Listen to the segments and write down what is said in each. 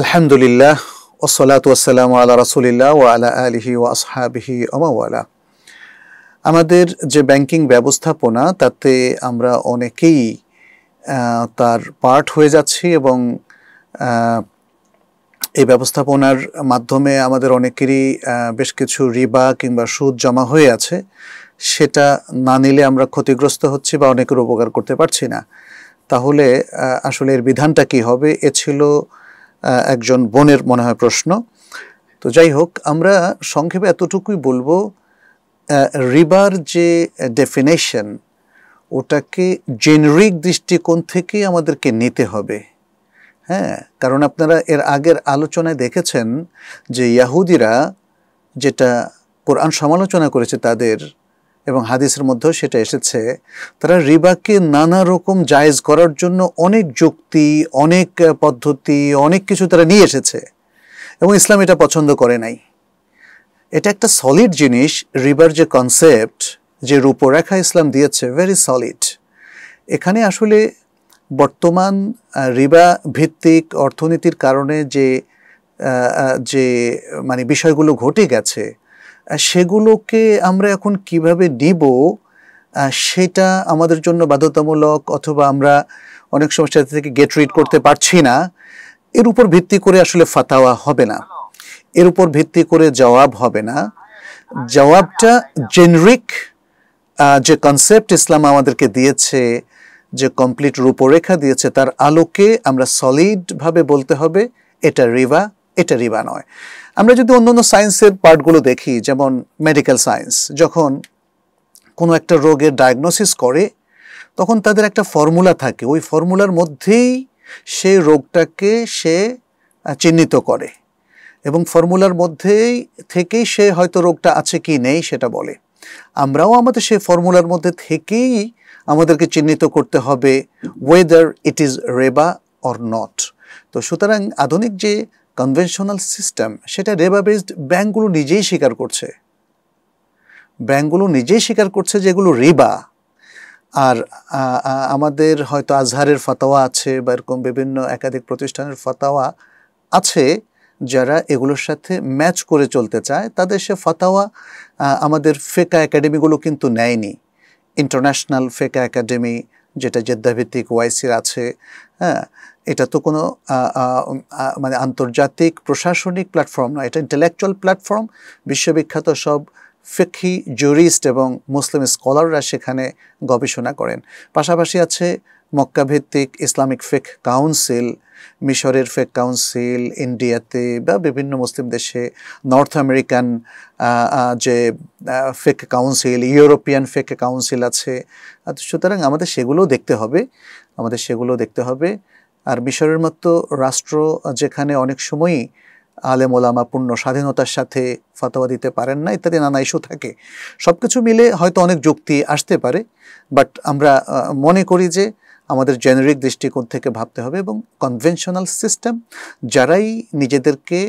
আলহামদুলিল্লাহ ওসলাত ওসালাম আল্লাহ রাসুলিল্লাহ ও আলা আলিহি ও আসহাবিহি ওমাওয়ালা আমাদের যে ব্যাংকিং ব্যবস্থাপনা তাতে আমরা অনেকেই তার পার্ট হয়ে যাচ্ছি এবং এই ব্যবস্থাপনার মাধ্যমে আমাদের অনেকেরই বেশ কিছু রিবা কিংবা সুদ জমা হয়ে আছে সেটা না নিলে আমরা ক্ষতিগ্রস্ত হচ্ছি বা অনেকের উপকার করতে পারছি না তাহলে আসলে এর বিধানটা কি হবে এ ছিল একজন বোনের মনে হয় প্রশ্ন তো যাই হোক আমরা সংক্ষেপে এতটুকুই বলবো রিবার যে ডেফিনেশন ওটাকে জেনারিক দৃষ্টিকোণ থেকে আমাদেরকে নিতে হবে হ্যাঁ কারণ আপনারা এর আগের আলোচনায় দেখেছেন যে ইয়াহুদিরা যেটা কোরআন সমালোচনা করেছে তাদের এবং হাদিসের মধ্যেও সেটা এসেছে তারা রিবাকে নানা রকম জায়েজ করার জন্য অনেক যুক্তি অনেক পদ্ধতি অনেক কিছু তারা নিয়ে এসেছে এবং ইসলাম এটা পছন্দ করে নাই এটা একটা সলিড জিনিস রিবার যে কনসেপ্ট যে রূপরেখা ইসলাম দিয়েছে ভেরি সলিড এখানে আসলে বর্তমান রিবা ভিত্তিক অর্থনীতির কারণে যে যে মানে বিষয়গুলো ঘটে গেছে সেগুলোকে আমরা এখন কিভাবে দিব সেটা আমাদের জন্য বাধ্যতামূলক অথবা আমরা অনেক সময় সাথে থেকে গেট রিড করতে পারছি না এর উপর ভিত্তি করে আসলে ফাতাওয়া হবে না এর উপর ভিত্তি করে জবাব হবে না জবাবটা জেনরিক যে কনসেপ্ট ইসলাম আমাদেরকে দিয়েছে যে কমপ্লিট রূপরেখা দিয়েছে তার আলোকে আমরা সলিডভাবে বলতে হবে এটা রিভা এটা রিবা নয় আমরা যদি অন্য অন্য সায়েন্সের পার্টগুলো দেখি যেমন মেডিকেল সায়েন্স যখন কোনো একটা রোগের ডায়াগনোসিস করে তখন তাদের একটা ফর্মুলা থাকে ওই ফর্মুলার মধ্যেই সে রোগটাকে সে চিহ্নিত করে এবং ফর্মুলার মধ্যেই থেকেই সে হয়তো রোগটা আছে কি নেই সেটা বলে আমরাও আমাদের সেই ফর্মুলার মধ্যে থেকেই আমাদেরকে চিহ্নিত করতে হবে ওয়েদার ইট ইজ রেবা অর নট তো সুতরাং আধুনিক যে কনভেনশনাল সিস্টেম সেটা রেবা বেসড ব্যাঙ্কগুলো নিজেই স্বীকার করছে ব্যাঙ্কগুলো নিজেই স্বীকার করছে যেগুলো রিবা আর আমাদের হয়তো আজহারের ফতোয়া আছে বা এরকম বিভিন্ন একাধিক প্রতিষ্ঠানের ফতোয়া আছে যারা এগুলোর সাথে ম্যাচ করে চলতে চায় তাদের সে ফতোয়া আমাদের ফেকা একাডেমিগুলো কিন্তু নেয়নি ইন্টারন্যাশনাল ফেকা একাডেমি যেটা জেদ্দাভিত্তিক ওয়াইসির আছে হ্যাঁ এটা তো কোনো মানে আন্তর্জাতিক প্রশাসনিক প্ল্যাটফর্ম না এটা ইন্টেলেকচুয়াল প্ল্যাটফর্ম বিশ্ববিখ্যাত সব ফেকি জুরিস্ট এবং মুসলিম স্কলাররা সেখানে গবেষণা করেন পাশাপাশি আছে মক্কাভিত্তিক ইসলামিক ফেক কাউন্সিল মিশরের ফেক কাউন্সিল ইন্ডিয়াতে বা বিভিন্ন মুসলিম দেশে নর্থ আমেরিকান যে Fiqh Council European Fiqh Council আছে সুতরাং আমাদের সেগুলো দেখতে হবে আমাদের সেগুলো দেখতে হবে আর মিশরের মতো রাষ্ট্র যেখানে অনেক সময়ই আলেম ওলামা পূর্ণ স্বাধীনতার সাথে ফতোয়া দিতে পারেন না ইত্যাদি নানা ইস্যু থাকে সব কিছু মিলে হয়তো অনেক যুক্তি আসতে পারে বাট আমরা মনে করি যে আমাদের জেনারিক দৃষ্টিকোণ থেকে ভাবতে হবে এবং কনভেনশনাল সিস্টেম যারাই নিজেদেরকে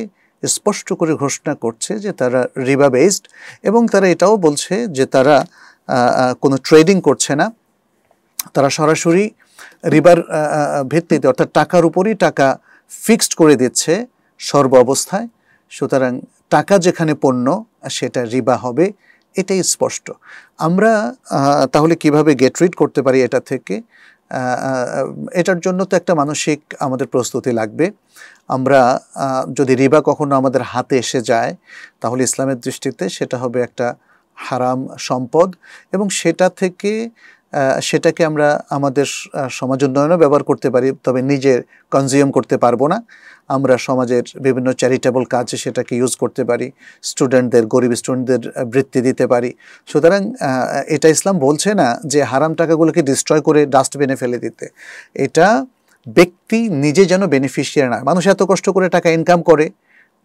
স্পষ্ট করে ঘোষণা করছে যে তারা রিভা বেসড এবং তারা এটাও বলছে যে তারা কোনো ট্রেডিং করছে না তারা সরাসরি রিবার ভিত্তিতে অর্থাৎ টাকার উপরই টাকা ফিক্সড করে দিচ্ছে সর্ব অবস্থায় সুতরাং টাকা যেখানে পণ্য সেটা রিবা হবে এটাই স্পষ্ট আমরা তাহলে কিভাবে গেট রিড করতে পারি এটা থেকে এটার জন্য তো একটা মানসিক আমাদের প্রস্তুতি লাগবে আমরা যদি রিবা কখনো আমাদের হাতে এসে যায় তাহলে ইসলামের দৃষ্টিতে সেটা হবে একটা হারাম সম্পদ এবং সেটা থেকে সেটাকে আমরা আমাদের সমাজ উন্নয়নে ব্যবহার করতে পারি তবে নিজে কনজিউম করতে পারবো না আমরা সমাজের বিভিন্ন চ্যারিটেবল কাজে সেটাকে ইউজ করতে পারি স্টুডেন্টদের গরিব স্টুডেন্টদের বৃত্তি দিতে পারি সুতরাং এটা ইসলাম বলছে না যে হারাম টাকাগুলোকে ডিস্ট্রয় করে ডাস্টবিনে ফেলে দিতে এটা ব্যক্তি নিজে যেন বেনিফিশিয়ারি না মানুষ এত কষ্ট করে টাকা ইনকাম করে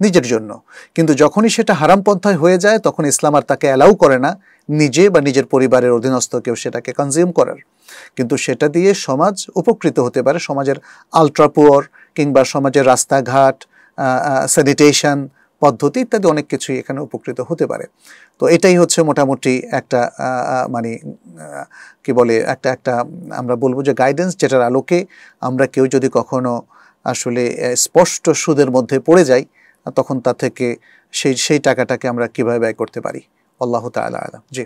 নিজের জন্য কিন্তু যখনই সেটা হারাম পন্থায় হয়ে যায় তখন ইসলাম আর তাকে অ্যালাউ করে না নিজে বা নিজের পরিবারের অধীনস্থ কেউ সেটাকে কনজিউম করার কিন্তু সেটা দিয়ে সমাজ উপকৃত হতে পারে সমাজের আলট্রাপুয়ার কিংবা সমাজের রাস্তাঘাট স্যানিটেশন পদ্ধতি ইত্যাদি অনেক কিছুই এখানে উপকৃত হতে পারে তো এটাই হচ্ছে মোটামুটি একটা মানে কি বলে একটা একটা আমরা বলবো যে গাইডেন্স যেটার আলোকে আমরা কেউ যদি কখনো আসলে স্পষ্ট সুদের মধ্যে পড়ে যাই তখন তা থেকে সেই সেই টাকাটাকে আমরা কীভাবে ব্যয় করতে পারি আল্লাহ তালা আলম জি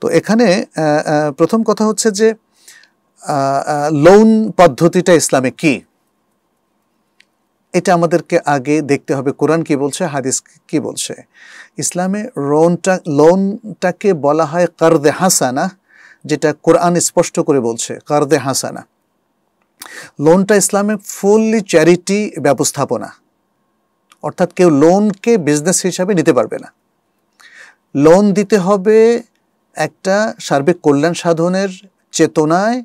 তো এখানে প্রথম কথা হচ্ছে যে লোন পদ্ধতিটা ইসলামে কি এটা আমাদেরকে আগে দেখতে হবে কোরআন কি বলছে হাদিস কি বলছে ইসলামে লোনটা লোনটাকে বলা হয় দে হাসানা যেটা কোরআন স্পষ্ট করে বলছে দে হাসানা লোনটা ইসলামে ফুললি চ্যারিটি ব্যবস্থাপনা অর্থাৎ কেউ লোনকে বিজনেস হিসাবে নিতে পারবে না লোন দিতে হবে একটা সার্বিক কল্যাণ সাধনের চেতনায়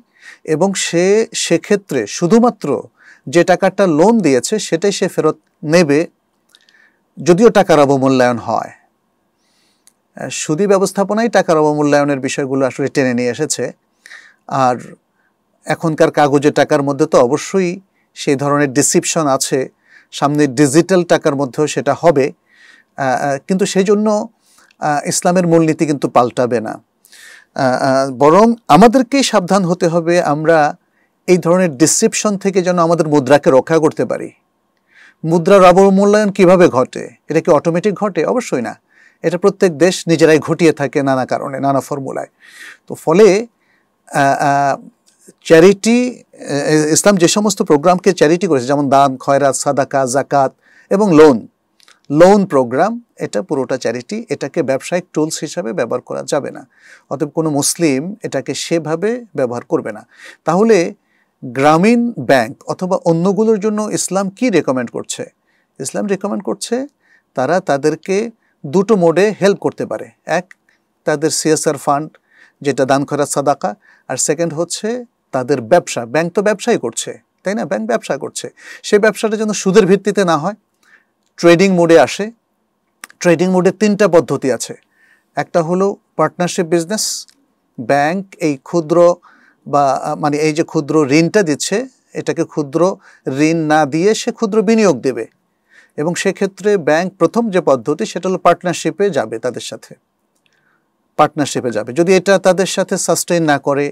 এবং সে সেক্ষেত্রে শুধুমাত্র যে টাকাটা লোন দিয়েছে সেটাই সে ফেরত নেবে যদিও টাকার অবমূল্যায়ন হয় সুদি ব্যবস্থাপনাই টাকার অবমূল্যায়নের বিষয়গুলো আসলে টেনে নিয়ে এসেছে আর এখনকার কাগজে টাকার মধ্যে তো অবশ্যই সেই ধরনের ডিসিপশন আছে সামনে ডিজিটাল টাকার মধ্যেও সেটা হবে কিন্তু সেই জন্য ইসলামের মূলনীতি কিন্তু পাল্টাবে না বরং আমাদেরকেই সাবধান হতে হবে আমরা এই ধরনের ডিসক্রিপশন থেকে যেন আমাদের মুদ্রাকে রক্ষা করতে পারি মুদ্রার অবমূল্যায়ন কিভাবে ঘটে এটা কি অটোমেটিক ঘটে অবশ্যই না এটা প্রত্যেক দেশ নিজেরাই ঘটিয়ে থাকে নানা কারণে নানা ফর্মুলায় তো ফলে চ্যারিটি ইসলাম যে সমস্ত প্রোগ্রামকে চ্যারিটি করেছে যেমন দান খয়রাত সাদাকা জাকাত এবং লোন লোন প্রোগ্রাম এটা পুরোটা চ্যারিটি এটাকে ব্যবসায়িক টুলস হিসাবে ব্যবহার করা যাবে না অতএব কোনো মুসলিম এটাকে সেভাবে ব্যবহার করবে না তাহলে গ্রামীণ ব্যাংক অথবা অন্যগুলোর জন্য ইসলাম কি রেকমেন্ড করছে ইসলাম রেকমেন্ড করছে তারা তাদেরকে দুটো মোডে হেল্প করতে পারে এক তাদের সিএসআর ফান্ড যেটা দান করা সাদাকা আর সেকেন্ড হচ্ছে তাদের ব্যবসা ব্যাংক তো ব্যবসাই করছে তাই না ব্যাংক ব্যবসা করছে সেই ব্যবসাটা যেন সুদের ভিত্তিতে না হয় ট্রেডিং মোডে আসে ট্রেডিং মোডে তিনটা পদ্ধতি আছে একটা হলো পার্টনারশিপ বিজনেস ব্যাংক এই ক্ষুদ্র বা মানে এই যে ক্ষুদ্র ঋণটা দিচ্ছে এটাকে ক্ষুদ্র ঋণ না দিয়ে সে ক্ষুদ্র বিনিয়োগ দেবে এবং সেক্ষেত্রে ব্যাংক প্রথম যে পদ্ধতি সেটা হলো পার্টনারশিপে যাবে তাদের সাথে পার্টনারশিপে যাবে যদি এটা তাদের সাথে সাস্টেইন না করে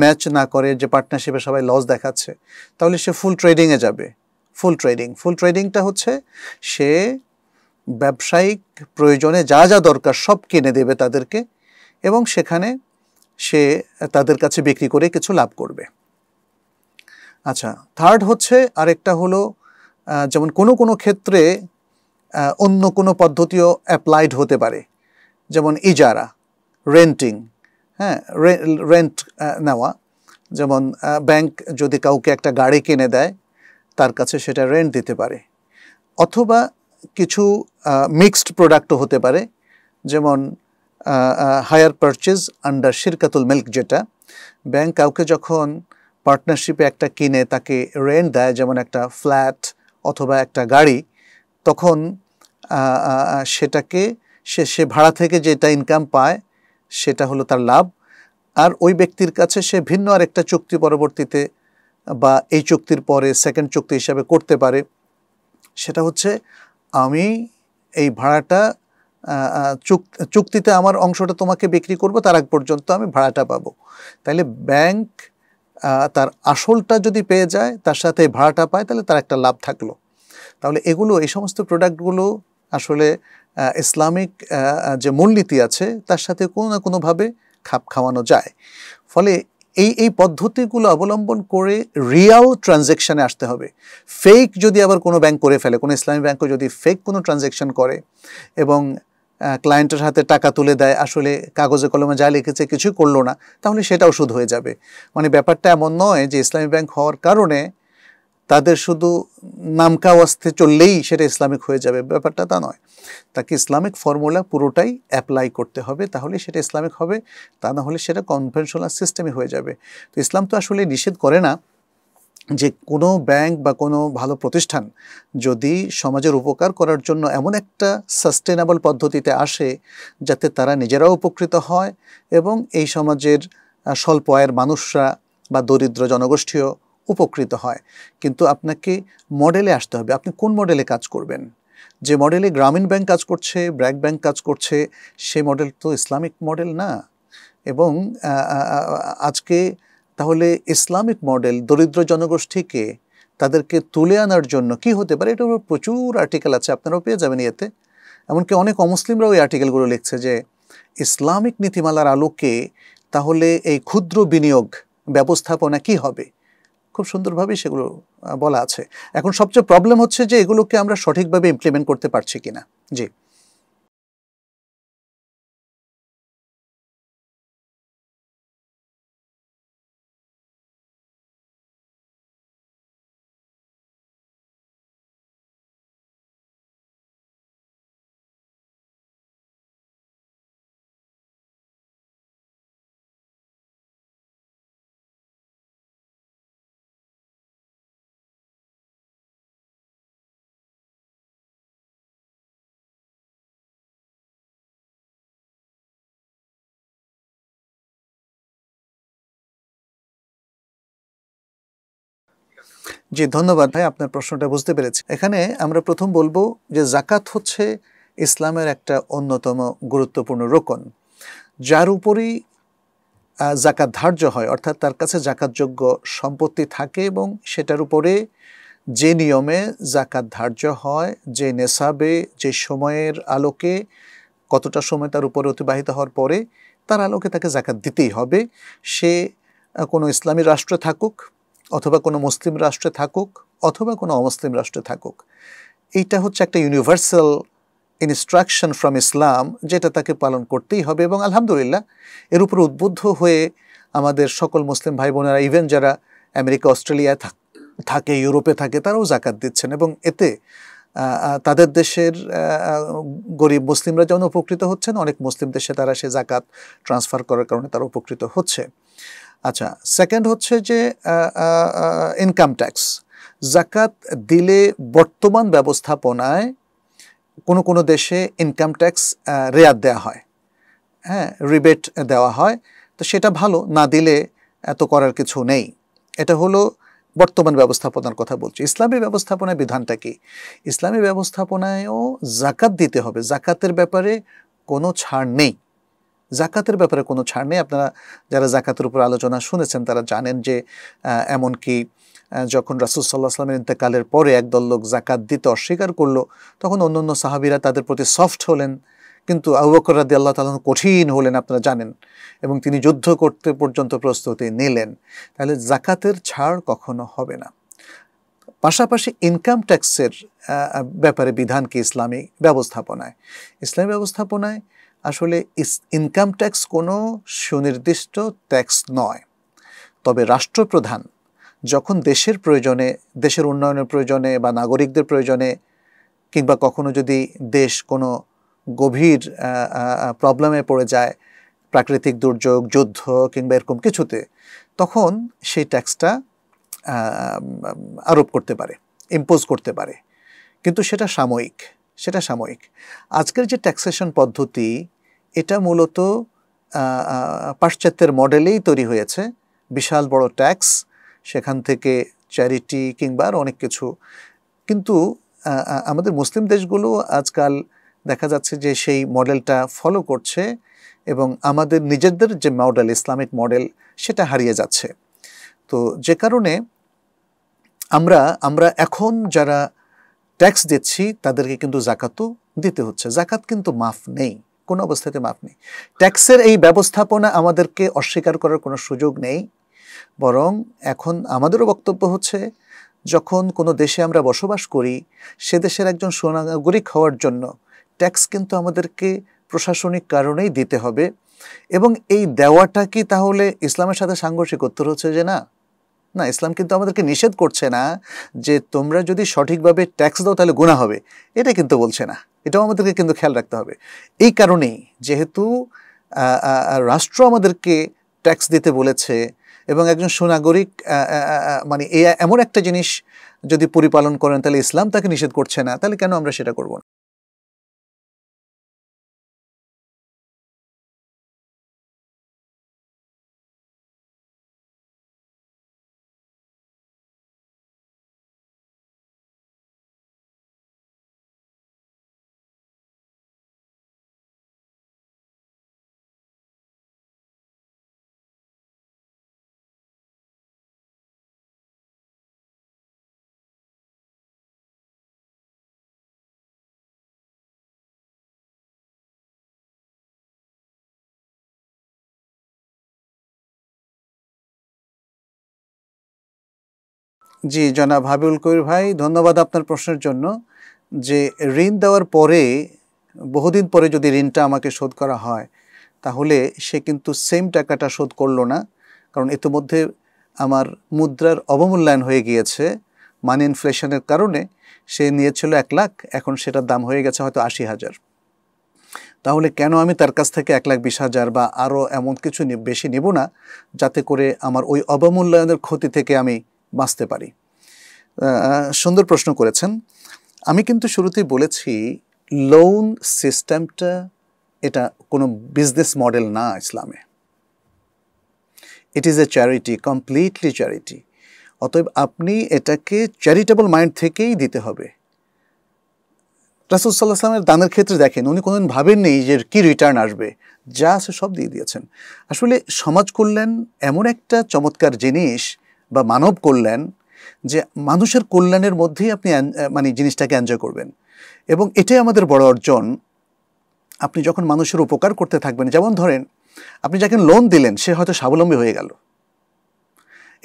ম্যাচ না করে যে পার্টনারশিপে সবাই লস দেখাচ্ছে তাহলে সে ফুল ট্রেডিংয়ে যাবে ফুল ট্রেডিং ফুল ট্রেডিংটা হচ্ছে সে ব্যবসায়িক প্রয়োজনে যা যা দরকার সব কিনে দেবে তাদেরকে এবং সেখানে সে তাদের কাছে বিক্রি করে কিছু লাভ করবে আচ্ছা থার্ড হচ্ছে আরেকটা হলো যেমন কোনো কোনো ক্ষেত্রে অন্য কোনো পদ্ধতিও অ্যাপ্লাইড হতে পারে যেমন ইজারা রেন্টিং হ্যাঁ রেন্ট নেওয়া যেমন ব্যাংক যদি কাউকে একটা গাড়ি কিনে দেয় তার কাছে সেটা রেন্ট দিতে পারে অথবা কিছু মিক্সড প্রোডাক্টও হতে পারে যেমন হায়ার পারচেজ আন্ডার শিরকাতুল মিল্ক যেটা ব্যাংক কাউকে যখন পার্টনারশিপে একটা কিনে তাকে রেন্ট দেয় যেমন একটা ফ্ল্যাট অথবা একটা গাড়ি তখন সেটাকে সে সে ভাড়া থেকে যেটা ইনকাম পায় সেটা হলো তার লাভ আর ওই ব্যক্তির কাছে সে ভিন্ন আরেকটা চুক্তি পরবর্তীতে বা এই চুক্তির পরে সেকেন্ড চুক্তি হিসাবে করতে পারে সেটা হচ্ছে আমি এই ভাড়াটা চুক্তিতে আমার অংশটা তোমাকে বিক্রি করব তার আগ পর্যন্ত আমি ভাড়াটা পাবো তাহলে ব্যাংক তার আসলটা যদি পেয়ে যায় তার সাথে ভাড়াটা পায় তাহলে তার একটা লাভ থাকলো তাহলে এগুলো এই সমস্ত প্রোডাক্টগুলো আসলে ইসলামিক যে মূলনীতি আছে তার সাথে কোনো না কোনোভাবে খাপ খাওয়ানো যায় ফলে এই এই পদ্ধতিগুলো অবলম্বন করে রিয়াল ট্রানজ্যাকশানে আসতে হবে ফেক যদি আবার কোনো ব্যাংক করে ফেলে কোনো ইসলামী ব্যাংকও যদি ফেক কোনো ট্রানজ্যাকশন করে এবং ক্লায়েন্টের হাতে টাকা তুলে দেয় আসলে কাগজে কলমে যা লিখেছে কিছুই করলো না তাহলে সেটাও সুদ হয়ে যাবে মানে ব্যাপারটা এমন নয় যে ইসলামী ব্যাংক হওয়ার কারণে তাদের শুধু নামকা অস্তে চললেই সেটা ইসলামিক হয়ে যাবে ব্যাপারটা তা নয় তাকে ইসলামিক ফর্মুলা পুরোটাই অ্যাপ্লাই করতে হবে তাহলে সেটা ইসলামিক হবে তা না হলে সেটা কনভেনশনাল সিস্টেমই হয়ে যাবে তো ইসলাম তো আসলে নিষেধ করে না যে কোনো ব্যাংক বা কোনো ভালো প্রতিষ্ঠান যদি সমাজের উপকার করার জন্য এমন একটা সাস্টেনেবল পদ্ধতিতে আসে যাতে তারা নিজেরাও উপকৃত হয় এবং এই সমাজের স্বল্প আয়ের মানুষরা বা দরিদ্র জনগোষ্ঠীয় উপকৃত হয় কিন্তু আপনাকে মডেলে আসতে হবে আপনি কোন মডেলে কাজ করবেন যে মডেলে গ্রামীণ ব্যাংক কাজ করছে ব্র্যাক ব্যাংক কাজ করছে সে মডেল তো ইসলামিক মডেল না এবং আজকে তাহলে ইসলামিক মডেল দরিদ্র জনগোষ্ঠীকে তাদেরকে তুলে আনার জন্য কি হতে পারে এটার উপর প্রচুর আর্টিকেল আছে আপনারাও পেয়ে যাবেন ইয়েতে এমনকি অনেক অমুসলিমরাও এই আর্টিকেলগুলো লিখছে যে ইসলামিক নীতিমালার আলোকে তাহলে এই ক্ষুদ্র বিনিয়োগ ব্যবস্থাপনা কি হবে খুব সুন্দরভাবেই সেগুলো বলা আছে এখন সবচেয়ে প্রবলেম হচ্ছে যে এগুলোকে আমরা সঠিকভাবে ইমপ্লিমেন্ট করতে পারছি কিনা জি জি ধন্যবাদ ভাই আপনার প্রশ্নটা বুঝতে পেরেছি এখানে আমরা প্রথম বলবো যে জাকাত হচ্ছে ইসলামের একটা অন্যতম গুরুত্বপূর্ণ রোকন যার উপরই জাকাত ধার্য হয় অর্থাৎ তার কাছে জাকাতযোগ্য সম্পত্তি থাকে এবং সেটার উপরে যে নিয়মে জাকাত ধার্য হয় যে নেশাবে যে সময়ের আলোকে কতটা সময় তার উপরে অতিবাহিত হওয়ার পরে তার আলোকে তাকে জাকাত দিতেই হবে সে কোনো ইসলামী রাষ্ট্রে থাকুক অথবা কোনো মুসলিম রাষ্ট্রে থাকুক অথবা কোনো অমুসলিম রাষ্ট্রে থাকুক এইটা হচ্ছে একটা ইউনিভার্সাল ইনস্ট্রাকশন ফ্রম ইসলাম যেটা তাকে পালন করতেই হবে এবং আলহামদুলিল্লাহ এর উপর উদ্বুদ্ধ হয়ে আমাদের সকল মুসলিম ভাই বোনেরা ইভেন যারা আমেরিকা অস্ট্রেলিয়ায় থাকে ইউরোপে থাকে তারাও জাকাত দিচ্ছেন এবং এতে তাদের দেশের গরিব মুসলিমরা যেমন উপকৃত হচ্ছেন অনেক মুসলিম দেশে তারা সে জাকাত ট্রান্সফার করার কারণে তারা উপকৃত হচ্ছে আচ্ছা সেকেন্ড হচ্ছে যে ইনকাম ট্যাক্স জাকাত দিলে বর্তমান ব্যবস্থাপনায় কোনো কোনো দেশে ইনকাম ট্যাক্স রেয়াত দেওয়া হয় হ্যাঁ রিবেট দেওয়া হয় তো সেটা ভালো না দিলে এত করার কিছু নেই এটা হলো বর্তমান ব্যবস্থাপনার কথা বলছি ইসলামী ব্যবস্থাপনায় বিধানটা কি ইসলামী ব্যবস্থাপনায়ও জাকাত দিতে হবে জাকাতের ব্যাপারে কোনো ছাড় নেই জাকাতের ব্যাপারে কোনো ছাড় নেই আপনারা যারা জাকাতের উপর আলোচনা শুনেছেন তারা জানেন যে এমনকি যখন রাসুল সাল্লাহ আসলামের ইন্তেকালের পরে একদল লোক জাকাত দিতে অস্বীকার করলো তখন অন্য অন্য সাহাবিরা তাদের প্রতি সফট হলেন কিন্তু আবুবকর রাদি আল্লাহ তালন কঠিন হলেন আপনারা জানেন এবং তিনি যুদ্ধ করতে পর্যন্ত প্রস্তুতি নিলেন তাহলে জাকাতের ছাড় কখনো হবে না পাশাপাশি ইনকাম ট্যাক্সের ব্যাপারে বিধান কি ইসলামী ব্যবস্থাপনায় ইসলামী ব্যবস্থাপনায় আসলে ইনকাম ট্যাক্স কোনো সুনির্দিষ্ট ট্যাক্স নয় তবে রাষ্ট্রপ্রধান যখন দেশের প্রয়োজনে দেশের উন্নয়নের প্রয়োজনে বা নাগরিকদের প্রয়োজনে কিংবা কখনো যদি দেশ কোনো গভীর প্রবলেমে পড়ে যায় প্রাকৃতিক দুর্যোগ যুদ্ধ কিংবা এরকম কিছুতে তখন সেই ট্যাক্সটা আরোপ করতে পারে ইম্পোজ করতে পারে কিন্তু সেটা সাময়িক সেটা সাময়িক আজকের যে ট্যাক্সেশন পদ্ধতি এটা মূলত পাশ্চাত্যের মডেলেই তৈরি হয়েছে বিশাল বড় ট্যাক্স সেখান থেকে চ্যারিটি কিংবা আর অনেক কিছু কিন্তু আমাদের মুসলিম দেশগুলো আজকাল দেখা যাচ্ছে যে সেই মডেলটা ফলো করছে এবং আমাদের নিজেদের যে মডেল ইসলামিক মডেল সেটা হারিয়ে যাচ্ছে তো যে কারণে আমরা আমরা এখন যারা ট্যাক্স দিচ্ছি তাদেরকে কিন্তু জাকাতও দিতে হচ্ছে জাকাত কিন্তু মাফ নেই কোনো অবস্থাতে মাপ নেই ট্যাক্সের এই ব্যবস্থাপনা আমাদেরকে অস্বীকার করার কোনো সুযোগ নেই বরং এখন আমাদেরও বক্তব্য হচ্ছে যখন কোনো দেশে আমরা বসবাস করি সে দেশের একজন সুনাগরিক হওয়ার জন্য ট্যাক্স কিন্তু আমাদেরকে প্রশাসনিক কারণেই দিতে হবে এবং এই দেওয়াটা কি তাহলে ইসলামের সাথে সাংঘর্ষিক উত্তর হচ্ছে যে না না ইসলাম কিন্তু আমাদেরকে নিষেধ করছে না যে তোমরা যদি সঠিকভাবে ট্যাক্স দাও তাহলে গুণা হবে এটা কিন্তু বলছে না এটাও আমাদেরকে কিন্তু খেয়াল রাখতে হবে এই কারণেই যেহেতু রাষ্ট্র আমাদেরকে ট্যাক্স দিতে বলেছে এবং একজন সুনাগরিক মানে এ এমন একটা জিনিস যদি পরিপালন করেন তাহলে ইসলাম তাকে নিষেধ করছে না তাহলে কেন আমরা সেটা করব না জি জনাব হাবিউল কবির ভাই ধন্যবাদ আপনার প্রশ্নের জন্য যে ঋণ দেওয়ার পরে বহুদিন পরে যদি ঋণটা আমাকে শোধ করা হয় তাহলে সে কিন্তু সেম টাকাটা শোধ করলো না কারণ ইতিমধ্যে আমার মুদ্রার অবমূল্যায়ন হয়ে গিয়েছে মানি ইনফ্লেশনের কারণে সে নিয়েছিল এক লাখ এখন সেটার দাম হয়ে গেছে হয়তো আশি হাজার তাহলে কেন আমি তার কাছ থেকে এক লাখ বিশ হাজার বা আরও এমন কিছু বেশি নেব না যাতে করে আমার ওই অবমূল্যায়নের ক্ষতি থেকে আমি বাঁচতে পারি সুন্দর প্রশ্ন করেছেন আমি কিন্তু শুরুতেই বলেছি লোন সিস্টেমটা এটা কোনো বিজনেস মডেল না ইসলামে it is a charity completely charity অতএব আপনি এটাকে চ্যারিটেবল মাইন্ড থেকেই দিতে হবে রাসুল সাল্লাহ সাল্লামের দানের ক্ষেত্রে দেখেন উনি কোনোদিন ভাবেননি যে কী রিটার্ন আসবে যা আছে সব দিয়ে দিয়েছেন আসলে সমাজ কল্যাণ এমন একটা চমৎকার জিনিস বা মানব কল্যাণ যে মানুষের কল্যাণের মধ্যেই আপনি মানে জিনিসটাকে এনজয় করবেন এবং এটাই আমাদের বড় অর্জন আপনি যখন মানুষের উপকার করতে থাকবেন যেমন ধরেন আপনি যাকে লোন দিলেন সে হয়তো স্বাবলম্বী হয়ে গেল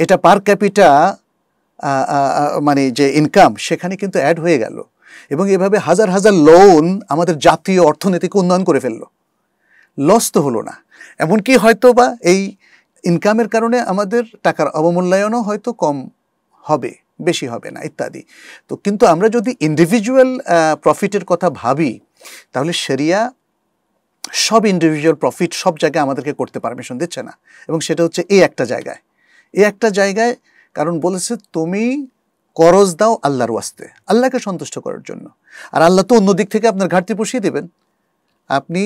এটা পার ক্যাপিটা মানে যে ইনকাম সেখানে কিন্তু অ্যাড হয়ে গেল এবং এভাবে হাজার হাজার লোন আমাদের জাতীয় অর্থনীতিকে উন্নয়ন করে ফেললো লস তো হলো না এমনকি হয়তো বা এই ইনকামের কারণে আমাদের টাকার অবমূল্যায়নও হয়তো কম হবে বেশি হবে না ইত্যাদি তো কিন্তু আমরা যদি ইন্ডিভিজুয়াল প্রফিটের কথা ভাবি তাহলে সেরিয়া সব ইন্ডিভিজুয়াল প্রফিট সব জায়গায় আমাদেরকে করতে পারমিশন দিচ্ছে না এবং সেটা হচ্ছে এই একটা জায়গায় এই একটা জায়গায় কারণ বলেছে তুমি করজ দাও আল্লাহর ওয়াস্তে আল্লাহকে সন্তুষ্ট করার জন্য আর আল্লাহ তো অন্য দিক থেকে আপনার ঘাটতি পুষিয়ে দেবেন আপনি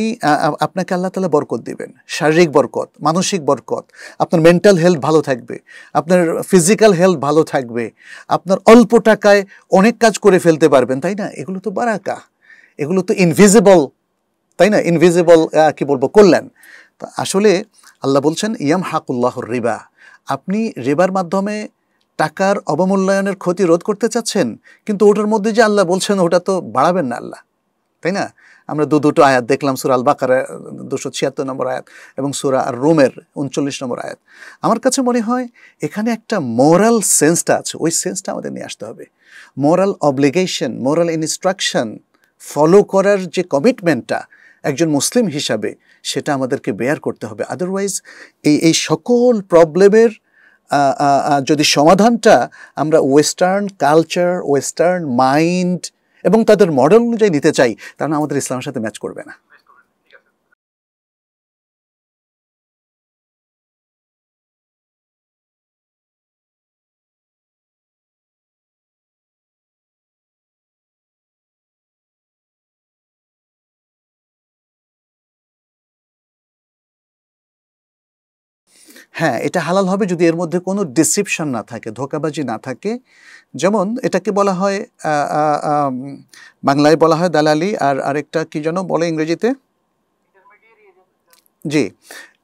আপনাকে আল্লাহ তালা বরকত দিবেন শারীরিক বরকত মানসিক বরকত আপনার মেন্টাল হেলথ ভালো থাকবে আপনার ফিজিক্যাল হেলথ ভালো থাকবে আপনার অল্প টাকায় অনেক কাজ করে ফেলতে পারবেন তাই না এগুলো তো বারাকা এগুলো তো ইনভিজিবল তাই না ইনভিজিবল কি বলবো কল্যাণ তা আসলে আল্লাহ বলছেন ইয়াম হাকুল্লাহর রিবা আপনি রেবার মাধ্যমে টাকার অবমূল্যায়নের ক্ষতি রোধ করতে চাচ্ছেন কিন্তু ওটার মধ্যে যে আল্লাহ বলছেন ওটা তো বাড়াবেন না আল্লাহ তাই না আমরা দু দুটো আয়াত দেখলাম সুরা আল বাকার দুশো ছিয়াত্তর নম্বর আয়াত এবং সুরা আর রোমের উনচল্লিশ নম্বর আয়াত আমার কাছে মনে হয় এখানে একটা মোরাল সেন্সটা আছে ওই সেন্সটা আমাদের নিয়ে আসতে হবে moral obligation moral instruction follow করার যে কমিটমেন্টটা একজন মুসলিম হিসাবে সেটা আমাদেরকে বেয়ার করতে হবে আদারওয়াইজ এই এই সকল প্রবলেমের যদি সমাধানটা আমরা ওয়েস্টার্ন কালচার ওয়েস্টার্ন মাইন্ড এবং তাদের মডেল অনুযায়ী নিতে চাই তারা আমাদের ইসলামের সাথে ম্যাচ করবে না হ্যাঁ এটা হালাল হবে যদি এর মধ্যে কোনো ডিসিপশন না থাকে ধোকাবাজি না থাকে যেমন এটাকে বলা হয় বাংলায় বলা হয় দালালি আর আরেকটা কি যেন বলে ইংরেজিতে জি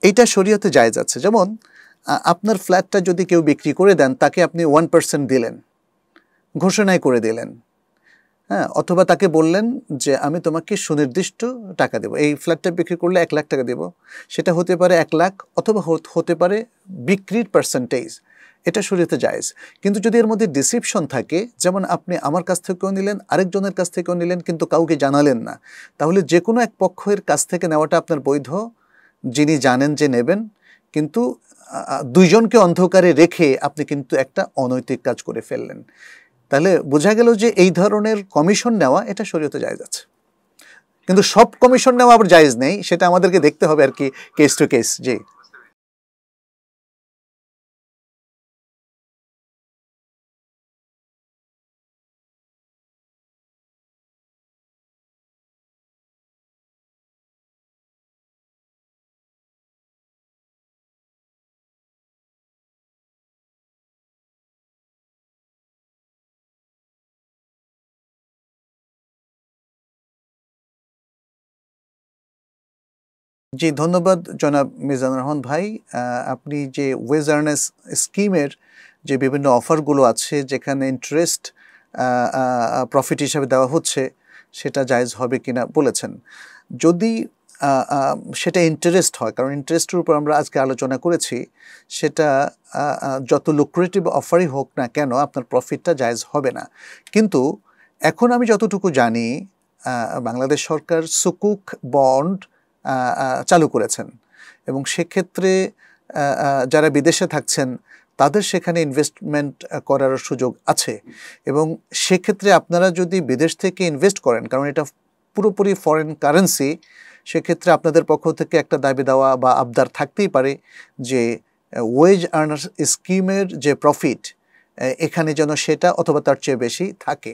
এইটা শরীয়তে যায় যাচ্ছে যেমন আপনার ফ্ল্যাটটা যদি কেউ বিক্রি করে দেন তাকে আপনি ওয়ান পার্সেন্ট দিলেন ঘোষণায় করে দিলেন হ্যাঁ অথবা তাকে বললেন যে আমি তোমাকে সুনির্দিষ্ট টাকা দেবো এই ফ্ল্যাটটা বিক্রি করলে এক লাখ টাকা দেবো সেটা হতে পারে এক লাখ অথবা হতে পারে বিক্রির পার্সেন্টেজ এটা শরীরতে যায়জ কিন্তু যদি এর মধ্যে ডিসিপশন থাকে যেমন আপনি আমার কাছ থেকেও নিলেন আরেকজনের কাছ থেকেও নিলেন কিন্তু কাউকে জানালেন না তাহলে যে কোনো এক পক্ষের কাছ থেকে নেওয়াটা আপনার বৈধ যিনি জানেন যে নেবেন কিন্তু দুইজনকে অন্ধকারে রেখে আপনি কিন্তু একটা অনৈতিক কাজ করে ফেললেন তাহলে বোঝা গেল যে এই ধরনের কমিশন নেওয়া এটা শরীয়তে জায়জ আছে কিন্তু সব কমিশন নেওয়া আবার জায়জ নেই সেটা আমাদেরকে দেখতে হবে আর কি কেস টু কেস যে জি ধন্যবাদ জনাব মিজানুর রহমান ভাই আপনি যে ওয়েজারনেস স্কিমের যে বিভিন্ন অফারগুলো আছে যেখানে ইন্টারেস্ট প্রফিট হিসাবে দেওয়া হচ্ছে সেটা জায়জ হবে কিনা বলেছেন যদি সেটা ইন্টারেস্ট হয় কারণ ইন্টারেস্টের উপর আমরা আজকে আলোচনা করেছি সেটা যত লুক্রেটিভ অফারই হোক না কেন আপনার প্রফিটটা জায়জ হবে না কিন্তু এখন আমি যতটুকু জানি বাংলাদেশ সরকার সুকুক বন্ড চালু করেছেন এবং সেক্ষেত্রে যারা বিদেশে থাকছেন তাদের সেখানে ইনভেস্টমেন্ট করার সুযোগ আছে এবং সেক্ষেত্রে আপনারা যদি বিদেশ থেকে ইনভেস্ট করেন কারণ এটা পুরোপুরি ফরেন কারেন্সি সেক্ষেত্রে আপনাদের পক্ষ থেকে একটা দাবি দেওয়া বা আবদার থাকতেই পারে যে ওয়েজ আর্নার্স স্কিমের যে প্রফিট এখানে যেন সেটা অথবা তার চেয়ে বেশি থাকে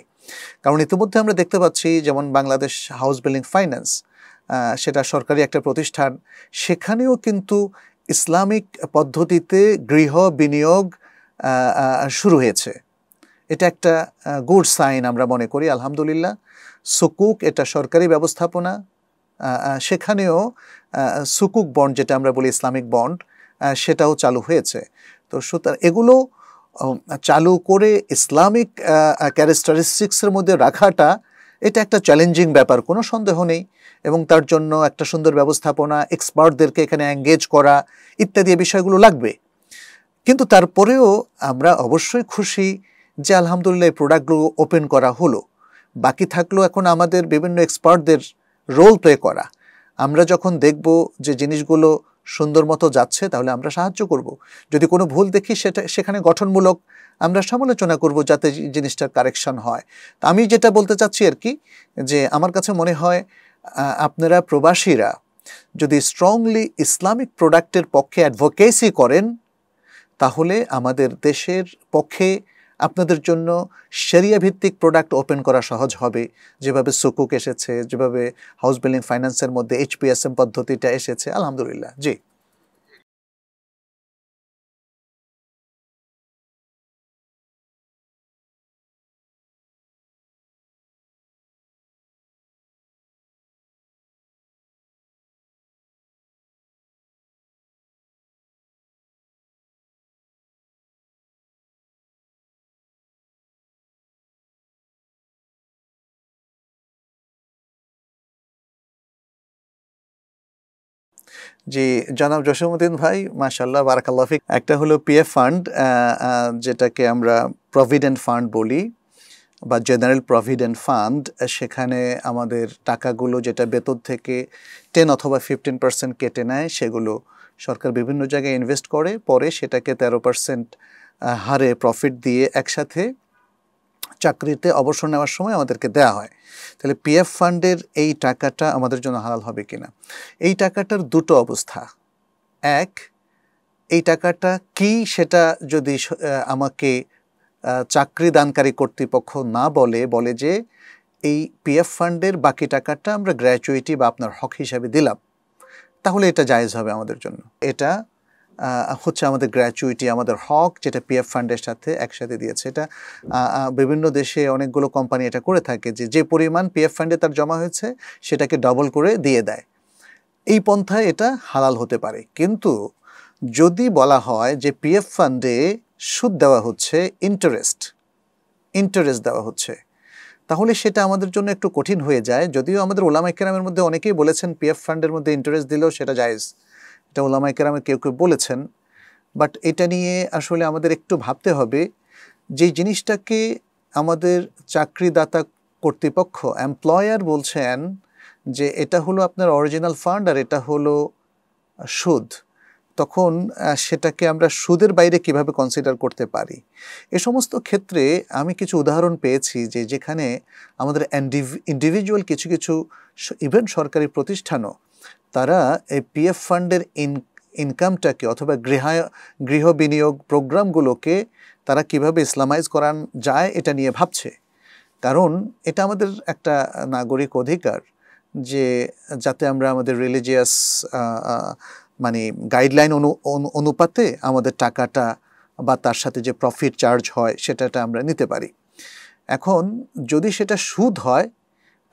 কারণ ইতিমধ্যে আমরা দেখতে পাচ্ছি যেমন বাংলাদেশ হাউস বিল্ডিং ফাইন্যান্স সেটা সরকারি একটা প্রতিষ্ঠান সেখানেও কিন্তু ইসলামিক পদ্ধতিতে গৃহ বিনিয়োগ শুরু হয়েছে এটা একটা গুড সাইন আমরা মনে করি আলহামদুলিল্লাহ সুকুক এটা সরকারি ব্যবস্থাপনা সেখানেও সুকুক বন্ড যেটা আমরা বলি ইসলামিক বন্ড সেটাও চালু হয়েছে তো সুতরাং এগুলো চালু করে ইসলামিক ক্যারেক্টারিস্টিক্সের মধ্যে রাখাটা এটা একটা চ্যালেঞ্জিং ব্যাপার কোনো সন্দেহ নেই এবং তার জন্য একটা সুন্দর ব্যবস্থাপনা এক্সপার্টদেরকে এখানে অ্যাঙ্গেজ করা ইত্যাদি বিষয়গুলো লাগবে কিন্তু তারপরেও আমরা অবশ্যই খুশি যে আলহামদুলিল্লাহ এই প্রোডাক্টগুলো ওপেন করা হলো বাকি থাকলো এখন আমাদের বিভিন্ন এক্সপার্টদের রোল প্লে করা আমরা যখন দেখব যে জিনিসগুলো সুন্দর মতো যাচ্ছে তাহলে আমরা সাহায্য করব। যদি কোনো ভুল দেখি সেটা সেখানে গঠনমূলক আমরা সমালোচনা করব যাতে জিনিসটার কারেকশন হয় তা আমি যেটা বলতে চাচ্ছি আর কি যে আমার কাছে মনে হয় আপনারা প্রবাসীরা যদি স্ট্রংলি ইসলামিক প্রোডাক্টের পক্ষে অ্যাডভোকেসি করেন তাহলে আমাদের দেশের পক্ষে আপনাদের জন্য সেরিয়া ভিত্তিক প্রোডাক্ট ওপেন করা সহজ হবে যেভাবে সুকুক এসেছে যেভাবে হাউস বিল্ডিং ফাইন্যান্সের মধ্যে এইচপিএসএম পদ্ধতিটা এসেছে আলহামদুলিল্লাহ জি জি জনাব জসীমউদ্দিন ভাই মাশাল্লাহ বারাকাল্লাফিক একটা হলো পিএফ ফান্ড যেটাকে আমরা প্রভিডেন্ট ফান্ড বলি বা জেনারেল প্রভিডেন্ট ফান্ড সেখানে আমাদের টাকাগুলো যেটা বেতন থেকে টেন অথবা ফিফটিন পার্সেন্ট কেটে নেয় সেগুলো সরকার বিভিন্ন জায়গায় ইনভেস্ট করে পরে সেটাকে তেরো পার্সেন্ট হারে প্রফিট দিয়ে একসাথে চাকরিতে অবসর নেওয়ার সময় আমাদেরকে দেওয়া হয় তাহলে পিএফ ফান্ডের এই টাকাটা আমাদের জন্য হালাল হবে কিনা এই টাকাটার দুটো অবস্থা এক এই টাকাটা কি সেটা যদি আমাকে চাকরি দানকারী কর্তৃপক্ষ না বলে বলে যে এই পিএফ ফান্ডের বাকি টাকাটা আমরা গ্র্যাচুইটি বা আপনার হক হিসাবে দিলাম তাহলে এটা জায়জ হবে আমাদের জন্য এটা হচ্ছে আমাদের গ্র্যাচুইটি আমাদের হক যেটা পিএফ ফান্ডের সাথে একসাথে দিয়েছে এটা বিভিন্ন দেশে অনেকগুলো কোম্পানি এটা করে থাকে যে যে পরিমাণ পিএফ ফান্ডে তার জমা হয়েছে সেটাকে ডবল করে দিয়ে দেয় এই পন্থায় এটা হালাল হতে পারে কিন্তু যদি বলা হয় যে পিএফ ফান্ডে সুদ দেওয়া হচ্ছে ইন্টারেস্ট ইন্টারেস্ট দেওয়া হচ্ছে তাহলে সেটা আমাদের জন্য একটু কঠিন হয়ে যায় যদিও আমাদের ওলামাইকেরামের মধ্যে অনেকেই বলেছেন পিএফ ফান্ডের মধ্যে ইন্টারেস্ট দিলেও সেটা যায় এটা ওলামা কেরামে কেউ কেউ বলেছেন বাট এটা নিয়ে আসলে আমাদের একটু ভাবতে হবে যে জিনিসটাকে আমাদের চাকরিদাতা কর্তৃপক্ষ এমপ্লয়ার বলছেন যে এটা হলো আপনার অরিজিনাল ফান্ড আর এটা হলো সুদ তখন সেটাকে আমরা সুদের বাইরে কিভাবে কনসিডার করতে পারি এ সমস্ত ক্ষেত্রে আমি কিছু উদাহরণ পেয়েছি যে যেখানে আমাদের ইন্ডিভিজুয়াল কিছু কিছু ইভেন সরকারি প্রতিষ্ঠানও তারা এই পিএফ ফান্ডের ইন ইনকামটাকে অথবা গৃহ গৃহ বিনিয়োগ প্রোগ্রামগুলোকে তারা কিভাবে ইসলামাইজ করান যায় এটা নিয়ে ভাবছে কারণ এটা আমাদের একটা নাগরিক অধিকার যে যাতে আমরা আমাদের রিলিজিয়াস মানে গাইডলাইন অনু অনুপাতে আমাদের টাকাটা বা তার সাথে যে প্রফিট চার্জ হয় সেটাটা আমরা নিতে পারি এখন যদি সেটা সুদ হয়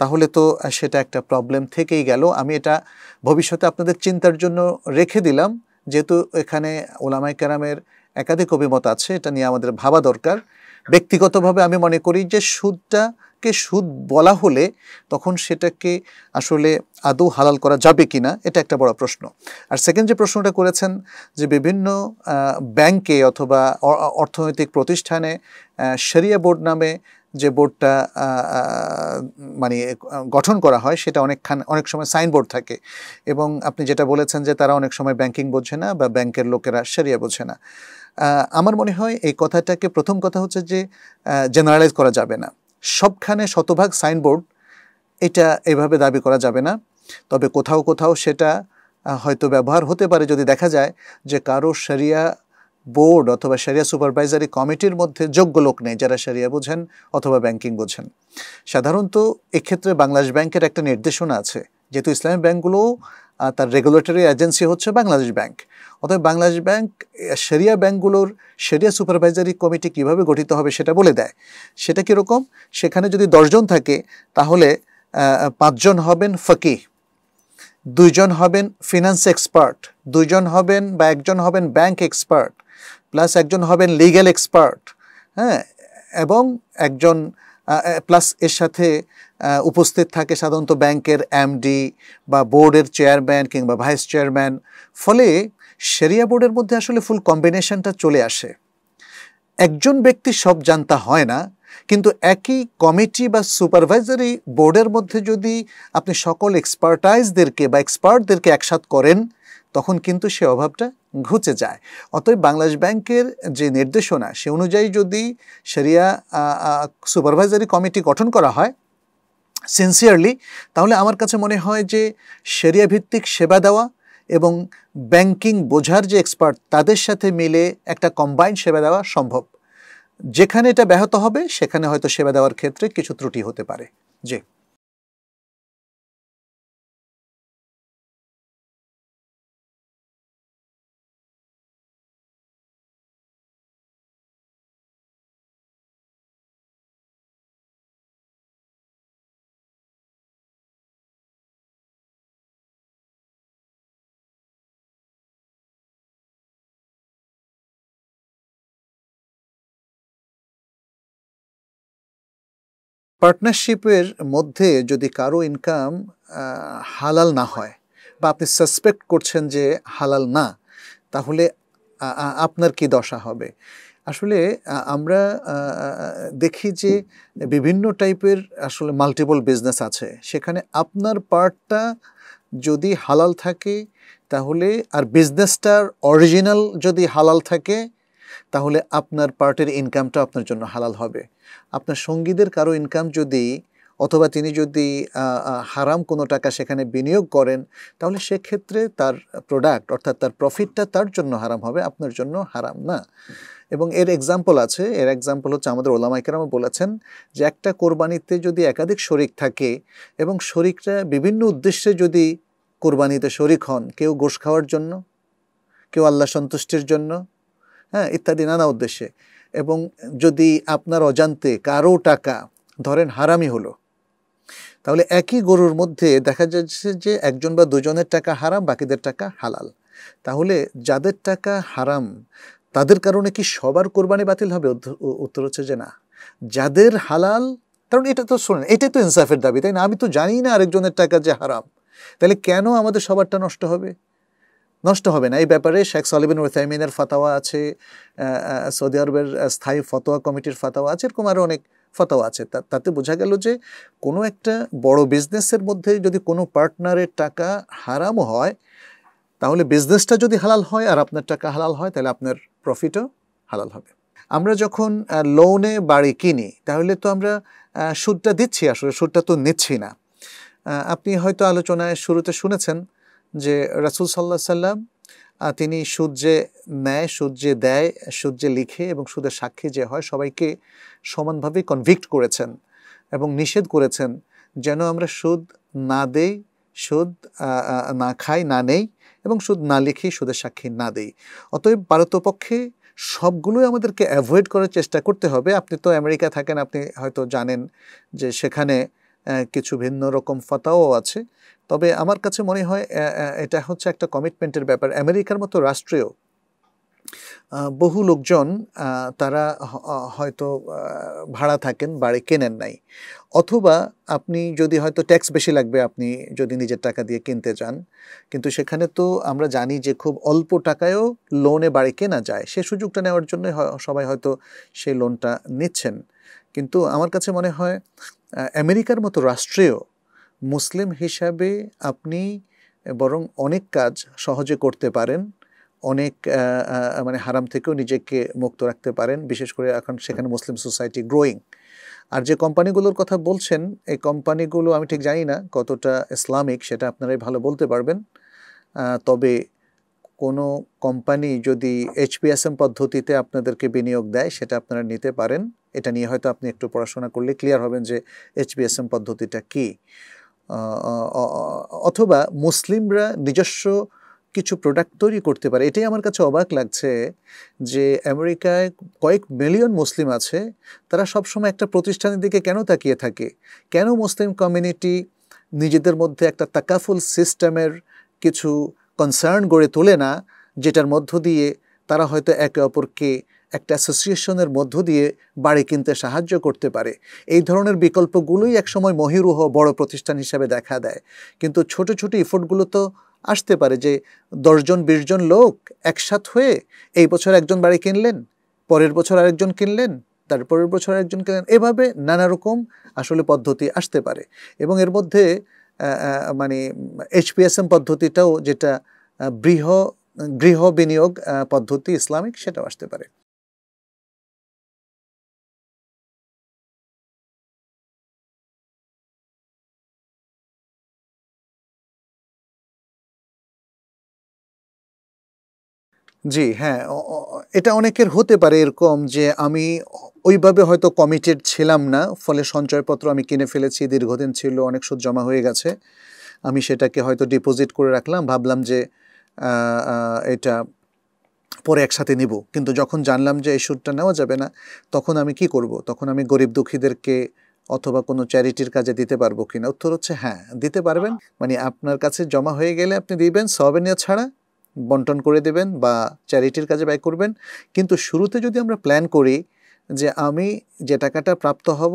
তাহলে তো সেটা একটা প্রবলেম থেকেই গেল আমি এটা ভবিষ্যতে আপনাদের চিন্তার জন্য রেখে দিলাম যেহেতু এখানে ওলামাই কেরামের একাধিক অভিমত আছে এটা নিয়ে আমাদের ভাবা দরকার ব্যক্তিগতভাবে আমি মনে করি যে সুদটাকে সুদ বলা হলে তখন সেটাকে আসলে আদৌ হালাল করা যাবে কি না এটা একটা বড় প্রশ্ন আর সেকেন্ড যে প্রশ্নটা করেছেন যে বিভিন্ন ব্যাংকে অথবা অর্থনৈতিক প্রতিষ্ঠানে সেরিয়া বোর্ড নামে যে বোর্ডটা মানে গঠন করা হয় সেটা অনেকখান অনেক সময় সাইনবোর্ড থাকে এবং আপনি যেটা বলেছেন যে তারা অনেক সময় ব্যাংকিং বোঝে না বা ব্যাংকের লোকেরা সেরিয়া বোঝে না আমার মনে হয় এই কথাটাকে প্রথম কথা হচ্ছে যে জেনারেলাইজ করা যাবে না সবখানে শতভাগ সাইনবোর্ড এটা এভাবে দাবি করা যাবে না তবে কোথাও কোথাও সেটা হয়তো ব্যবহার হতে পারে যদি দেখা যায় যে কারো সেরিয়া বোর্ড অথবা সেরিয়া সুপারভাইজারি কমিটির মধ্যে যোগ্য লোক নেই যারা সেরিয়া বোঝেন অথবা ব্যাংকিং বোঝেন সাধারণত এক্ষেত্রে বাংলাদেশ ব্যাংকের একটা নির্দেশনা আছে যেহেতু ইসলামী ব্যাংকগুলো তার রেগুলেটরি এজেন্সি হচ্ছে বাংলাদেশ ব্যাংক অতএব বাংলাদেশ ব্যাংক সেরিয়া ব্যাংকগুলোর সেরিয়া সুপারভাইজারি কমিটি কিভাবে গঠিত হবে সেটা বলে দেয় সেটা কীরকম সেখানে যদি দশজন থাকে তাহলে পাঁচজন হবেন ফকি দুইজন হবেন ফিনান্স এক্সপার্ট দুইজন হবেন বা একজন হবেন ব্যাংক এক্সপার্ট প্লাস একজন হবেন লিগ্যাল এক্সপার্ট হ্যাঁ এবং একজন প্লাস এর সাথে উপস্থিত থাকে সাধারণত ব্যাংকের এমডি বা বোর্ডের চেয়ারম্যান কিংবা ভাইস চেয়ারম্যান ফলে শেরিয়া বোর্ডের মধ্যে আসলে ফুল কম্বিনেশনটা চলে আসে একজন ব্যক্তি সব জানতা হয় না কিন্তু একই কমিটি বা সুপারভাইজারি বোর্ডের মধ্যে যদি আপনি সকল এক্সপার্টাইজদেরকে বা এক্সপার্টদেরকে একসাথ করেন তখন কিন্তু সে অভাবটা ঘুচে যায় অতএব বাংলাদেশ ব্যাংকের যে নির্দেশনা সে অনুযায়ী যদি সেরিয়া সুপারভাইজারি কমিটি গঠন করা হয় সিনসিয়ারলি তাহলে আমার কাছে মনে হয় যে সেরিয়া ভিত্তিক সেবা দেওয়া এবং ব্যাংকিং বোঝার যে এক্সপার্ট তাদের সাথে মিলে একটা কম্বাইন সেবা দেওয়া সম্ভব যেখানে এটা ব্যাহত হবে সেখানে হয়তো সেবা দেওয়ার ক্ষেত্রে কিছু ত্রুটি হতে পারে জি পার্টনারশিপের মধ্যে যদি কারো ইনকাম হালাল না হয় বা আপনি সাসপেক্ট করছেন যে হালাল না তাহলে আপনার কি দশা হবে আসলে আমরা দেখি যে বিভিন্ন টাইপের আসলে মাল্টিপল বিজনেস আছে সেখানে আপনার পার্টটা যদি হালাল থাকে তাহলে আর বিজনেসটার অরিজিনাল যদি হালাল থাকে তাহলে আপনার পার্টির ইনকামটা আপনার জন্য হালাল হবে আপনার সঙ্গীদের কারো ইনকাম যদি অথবা তিনি যদি হারাম কোনো টাকা সেখানে বিনিয়োগ করেন তাহলে সেক্ষেত্রে তার প্রোডাক্ট অর্থাৎ তার প্রফিটটা তার জন্য হারাম হবে আপনার জন্য হারাম না এবং এর এক্সাম্পল আছে এর এক্সাম্পল হচ্ছে আমাদের ওলামাইকেরামও বলেছেন যে একটা কোরবানিতে যদি একাধিক শরিক থাকে এবং শরিকরা বিভিন্ন উদ্দেশ্যে যদি কোরবানিতে শরিক হন কেউ গোশ খাওয়ার জন্য কেউ আল্লাহ সন্তুষ্টির জন্য হ্যাঁ ইত্যাদি নানা উদ্দেশ্যে এবং যদি আপনার অজান্তে কারো টাকা ধরেন হারামি হলো তাহলে একই গরুর মধ্যে দেখা যাচ্ছে যে একজন বা দুজনের টাকা হারাম বাকিদের টাকা হালাল তাহলে যাদের টাকা হারাম তাদের কারণে কি সবার কোরবানি বাতিল হবে উত্তর হচ্ছে যে না যাদের হালাল কারণ এটা তো শোনেন এটাই তো ইনসাফের দাবি তাই না আমি তো জানি না আরেকজনের টাকা যে হারাম তাহলে কেন আমাদের সবারটা নষ্ট হবে নষ্ট হবে না এই ব্যাপারে শেখ সলিবিন ওসাইমিনের ফাতাওয়া আছে সৌদি আরবের স্থায়ী ফতোয়া কমিটির ফাতাওয়া আছে এরকম আরও অনেক ফতোয়া আছে তাতে বোঝা গেল যে কোনো একটা বড় বিজনেসের মধ্যে যদি কোনো পার্টনারের টাকা হারাম হয় তাহলে বিজনেসটা যদি হালাল হয় আর আপনার টাকা হালাল হয় তাহলে আপনার প্রফিটও হালাল হবে আমরা যখন লোনে বাড়ি কিনি তাহলে তো আমরা সুদটা দিচ্ছি আসলে সুদটা তো নিচ্ছি না আপনি হয়তো আলোচনায় শুরুতে শুনেছেন যে রাসুল সাল্লাহ সাল্লাম তিনি সুদ যে নেয় সুদ যে দেয় সুদ যে লিখে এবং সুদের সাক্ষী যে হয় সবাইকে সমানভাবে কনভিক্ট করেছেন এবং নিষেধ করেছেন যেন আমরা সুদ না দেই সুদ না খাই না নেই এবং সুদ না লিখি সুদের সাক্ষী না দেই অতএব ভারতপক্ষে সবগুলোই আমাদেরকে অ্যাভয়েড করার চেষ্টা করতে হবে আপনি তো আমেরিকা থাকেন আপনি হয়তো জানেন যে সেখানে কিছু ভিন্ন রকম ফতাও আছে তবে আমার কাছে মনে হয় এটা হচ্ছে একটা কমিটমেন্টের ব্যাপার আমেরিকার মতো রাষ্ট্রীয় বহু লোকজন তারা হয়তো ভাড়া থাকেন বাড়ি কেনেন নাই অথবা আপনি যদি হয়তো ট্যাক্স বেশি লাগবে আপনি যদি নিজের টাকা দিয়ে কিনতে যান কিন্তু সেখানে তো আমরা জানি যে খুব অল্প টাকায়ও লোনে বাড়ি কেনা যায় সে সুযোগটা নেওয়ার জন্য সবাই হয়তো সেই লোনটা নিচ্ছেন কিন্তু আমার কাছে মনে হয় আমেরিকার মতো রাষ্ট্রেও মুসলিম হিসাবে আপনি বরং অনেক কাজ সহজে করতে পারেন অনেক মানে হারাম থেকেও নিজেকে মুক্ত রাখতে পারেন বিশেষ করে এখন সেখানে মুসলিম সোসাইটি গ্রোয়িং আর যে কোম্পানিগুলোর কথা বলছেন এই কোম্পানিগুলো আমি ঠিক জানি না কতটা ইসলামিক সেটা আপনারাই ভালো বলতে পারবেন তবে কোনো কোম্পানি যদি এইচপিএসএম পদ্ধতিতে আপনাদেরকে বিনিয়োগ দেয় সেটা আপনারা নিতে পারেন এটা নিয়ে হয়তো আপনি একটু পড়াশোনা করলে ক্লিয়ার হবেন যে এইচপিএসএম পদ্ধতিটা কি অথবা মুসলিমরা নিজস্ব কিছু প্রোডাক্ট তৈরি করতে পারে এটাই আমার কাছে অবাক লাগছে যে আমেরিকায় কয়েক মিলিয়ন মুসলিম আছে তারা সবসময় একটা প্রতিষ্ঠানের দিকে কেন তাকিয়ে থাকে কেন মুসলিম কমিউনিটি নিজেদের মধ্যে একটা তাকাফুল সিস্টেমের কিছু কনসার্ন গড়ে তোলে না যেটার মধ্য দিয়ে তারা হয়তো একে অপরকে একটা অ্যাসোসিয়েশনের মধ্য দিয়ে বাড়ি কিনতে সাহায্য করতে পারে এই ধরনের বিকল্পগুলোই একসময় মহিরুহ বড় প্রতিষ্ঠান হিসাবে দেখা দেয় কিন্তু ছোট ছোট ইফোর্টগুলো তো আসতে পারে যে দশজন বিশজন লোক একসাথ হয়ে এই বছর একজন বাড়ি কিনলেন পরের বছর আরেকজন কিনলেন তারপরের বছর আরেকজন কিনলেন এভাবে নানা রকম আসলে পদ্ধতি আসতে পারে এবং এর মধ্যে মানে এইচপিএসএম পদ্ধতিটাও যেটা বৃহ গৃহ বিনিয়োগ পদ্ধতি ইসলামিক সেটাও আসতে পারে জি হ্যাঁ এটা অনেকের হতে পারে এরকম যে আমি ওইভাবে হয়তো কমিটেড ছিলাম না ফলে সঞ্চয়পত্র আমি কিনে ফেলেছি দীর্ঘদিন ছিল অনেক সুদ জমা হয়ে গেছে আমি সেটাকে হয়তো ডিপোজিট করে রাখলাম ভাবলাম যে এটা পরে একসাথে নিব কিন্তু যখন জানলাম যে এই সুদটা নেওয়া যাবে না তখন আমি কি করব তখন আমি গরিব দুঃখীদেরকে অথবা কোনো চ্যারিটির কাজে দিতে পারবো কিনা উত্তর হচ্ছে হ্যাঁ দিতে পারবেন মানে আপনার কাছে জমা হয়ে গেলে আপনি দিবেন সবেনিয়া ছাড়া বন্টন করে দেবেন বা চ্যারিটির কাজে ব্যয় করবেন কিন্তু শুরুতে যদি আমরা প্ল্যান করি যে আমি যে টাকাটা প্রাপ্ত হব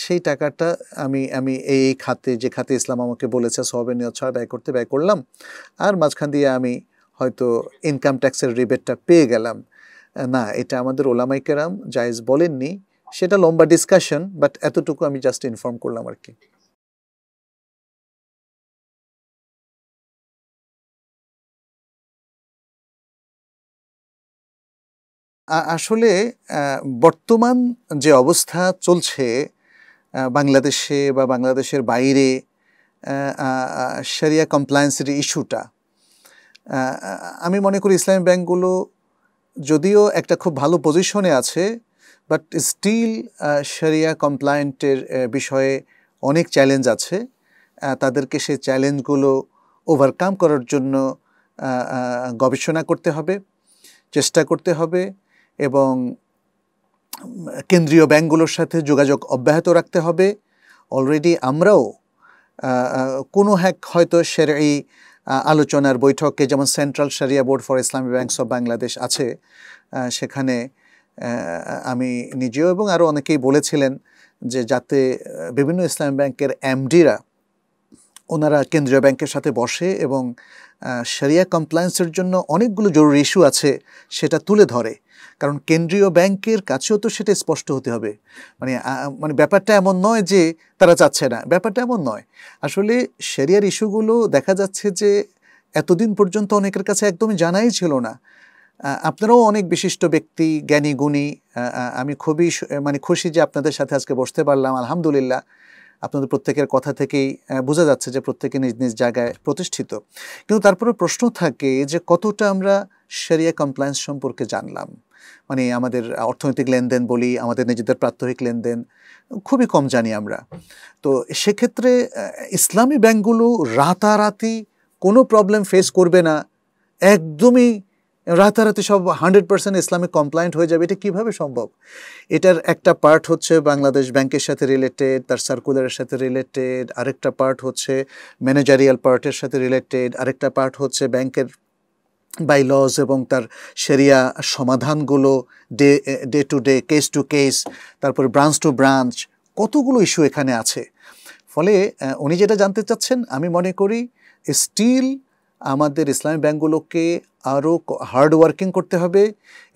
সেই টাকাটা আমি আমি এই খাতে যে খাতে ইসলাম আমাকে বলেছে সহবে নিয়ত ছাড়া ব্যয় করতে ব্যয় করলাম আর মাঝখান দিয়ে আমি হয়তো ইনকাম ট্যাক্সের রিবেটটা পেয়ে গেলাম না এটা আমাদের ওলামাইকেরাম জায়েজ বলেননি সেটা লম্বা ডিসকাশন বাট এতটুকু আমি জাস্ট ইনফর্ম করলাম আর কি আসলে বর্তমান যে অবস্থা চলছে বাংলাদেশে বা বাংলাদেশের বাইরে সেরিয়া কমপ্লায়েন্সের ইস্যুটা আমি মনে করি ইসলামী ব্যাংকগুলো যদিও একটা খুব ভালো পজিশনে আছে বাট স্টিল সেরিয়া কমপ্লায়েন্টের বিষয়ে অনেক চ্যালেঞ্জ আছে তাদেরকে সে চ্যালেঞ্জগুলো ওভারকাম করার জন্য গবেষণা করতে হবে চেষ্টা করতে হবে এবং কেন্দ্রীয় ব্যাংকগুলোর সাথে যোগাযোগ অব্যাহত রাখতে হবে অলরেডি আমরাও কোনো এক হয়তো সের এই আলোচনার বৈঠকে যেমন Central Shariah Board for Islami Banks of Bangladesh আছে সেখানে আমি নিজেও এবং আরও অনেকেই বলেছিলেন যে যাতে বিভিন্ন ইসলামী ব্যাংকের এমডিরা ওনারা কেন্দ্রীয় ব্যাংকের সাথে বসে এবং সেরিয়া কমপ্লায়েন্সের জন্য অনেকগুলো জরুরি ইস্যু আছে সেটা তুলে ধরে কারণ কেন্দ্রীয় ব্যাংকের কাছেও তো সেটা স্পষ্ট হতে হবে মানে মানে ব্যাপারটা এমন নয় যে তারা চাচ্ছে না ব্যাপারটা এমন নয় আসলে সেরিয়ার ইস্যুগুলো দেখা যাচ্ছে যে এতদিন পর্যন্ত অনেকের কাছে একদমই জানাই ছিল না আপনারাও অনেক বিশিষ্ট ব্যক্তি জ্ঞানী গুণী আমি খুবই মানে খুশি যে আপনাদের সাথে আজকে বসতে পারলাম আলহামদুলিল্লাহ আপনাদের প্রত্যেকের কথা থেকেই বোঝা যাচ্ছে যে প্রত্যেকে নিজ নিজ জায়গায় প্রতিষ্ঠিত কিন্তু তারপরে প্রশ্ন থাকে যে কতটা আমরা সেরিয়া কমপ্লায়েন্স সম্পর্কে জানলাম মানে আমাদের অর্থনৈতিক লেনদেন বলি আমাদের নিজেদের প্রাত্যহিক লেনদেন খুবই কম জানি আমরা তো সেক্ষেত্রে ইসলামী ব্যাংকগুলো রাতারাতি কোনো প্রবলেম ফেস করবে না একদমই রাতারাতি সব হান্ড্রেড পার্সেন্ট ইসলামিক কমপ্লায়েন্ট হয়ে যাবে এটা কিভাবে সম্ভব এটার একটা পার্ট হচ্ছে বাংলাদেশ ব্যাংকের সাথে রিলেটেড তার সার্কুলারের সাথে রিলেটেড আরেকটা পার্ট হচ্ছে ম্যানেজারিয়াল পার্টের সাথে রিলেটেড আরেকটা পার্ট হচ্ছে ব্যাংকের বাই লজ এবং তার সেরিয়া সমাধানগুলো day day to day case to case তারপর ব্রাঞ্চ টু ব্রাঞ্চ কতগুলো ইস্যু এখানে আছে ফলে উনি যেটা জানতে চাচ্ছেন আমি মনে করি স্টিল আমাদের ইসলামী ব্যাংকগুলোকে আরও হার্ড ওয়ার্কিং করতে হবে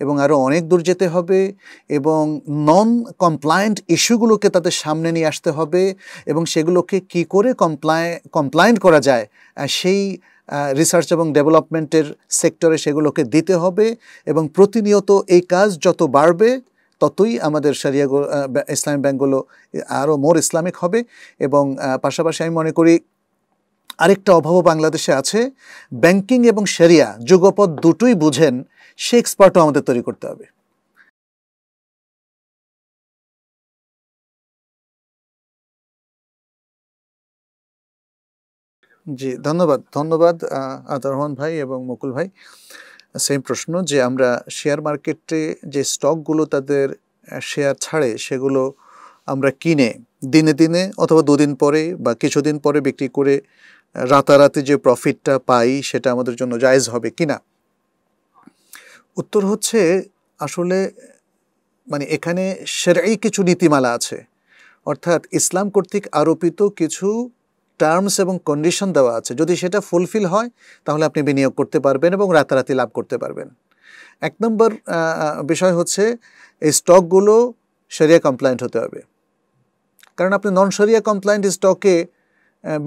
এবং আরও অনেক দূর যেতে হবে এবং নন কমপ্লায়েন্ট ইস্যুগুলোকে তাদের সামনে নিয়ে আসতে হবে এবং সেগুলোকে কি করে কমপ্লায় কমপ্লায়েন্ট করা যায় সেই রিসার্চ এবং ডেভেলপমেন্টের সেক্টরে সেগুলোকে দিতে হবে এবং প্রতিনিয়ত এই কাজ যত বাড়বে ততই আমাদের সারিয়া ইসলামিক ব্যাংকগুলো আরও মোর ইসলামিক হবে এবং পাশাপাশি আমি মনে করি আরেকটা অভাবও বাংলাদেশে আছে ব্যাংকিং এবং সেরিয়া যুগপথ দুটোই বুঝেন সে এক্সপার্টও আমাদের তৈরি করতে হবে জি ধন্যবাদ ধন্যবাদ আতার রহমান ভাই এবং মুকুল ভাই সেম প্রশ্ন যে আমরা শেয়ার মার্কেটে যে স্টকগুলো তাদের শেয়ার ছাড়ে সেগুলো আমরা কিনে দিনে দিনে অথবা দুদিন পরে বা কিছুদিন পরে বিক্রি করে রাতারাতি যে প্রফিটটা পাই সেটা আমাদের জন্য জায়জ হবে কি না উত্তর হচ্ছে আসলে মানে এখানে সেরাই কিছু নীতিমালা আছে অর্থাৎ ইসলাম কর্তৃক আরোপিত কিছু টার্মস এবং কন্ডিশন দেওয়া আছে যদি সেটা ফুলফিল হয় তাহলে আপনি বিনিয়োগ করতে পারবেন এবং রাতারাতি লাভ করতে পারবেন এক নম্বর বিষয় হচ্ছে এই স্টকগুলো সেরিয়া কমপ্লায়েন্ট হতে হবে কারণ আপনি নন সেরিয়া কমপ্লায়েন্ট স্টকে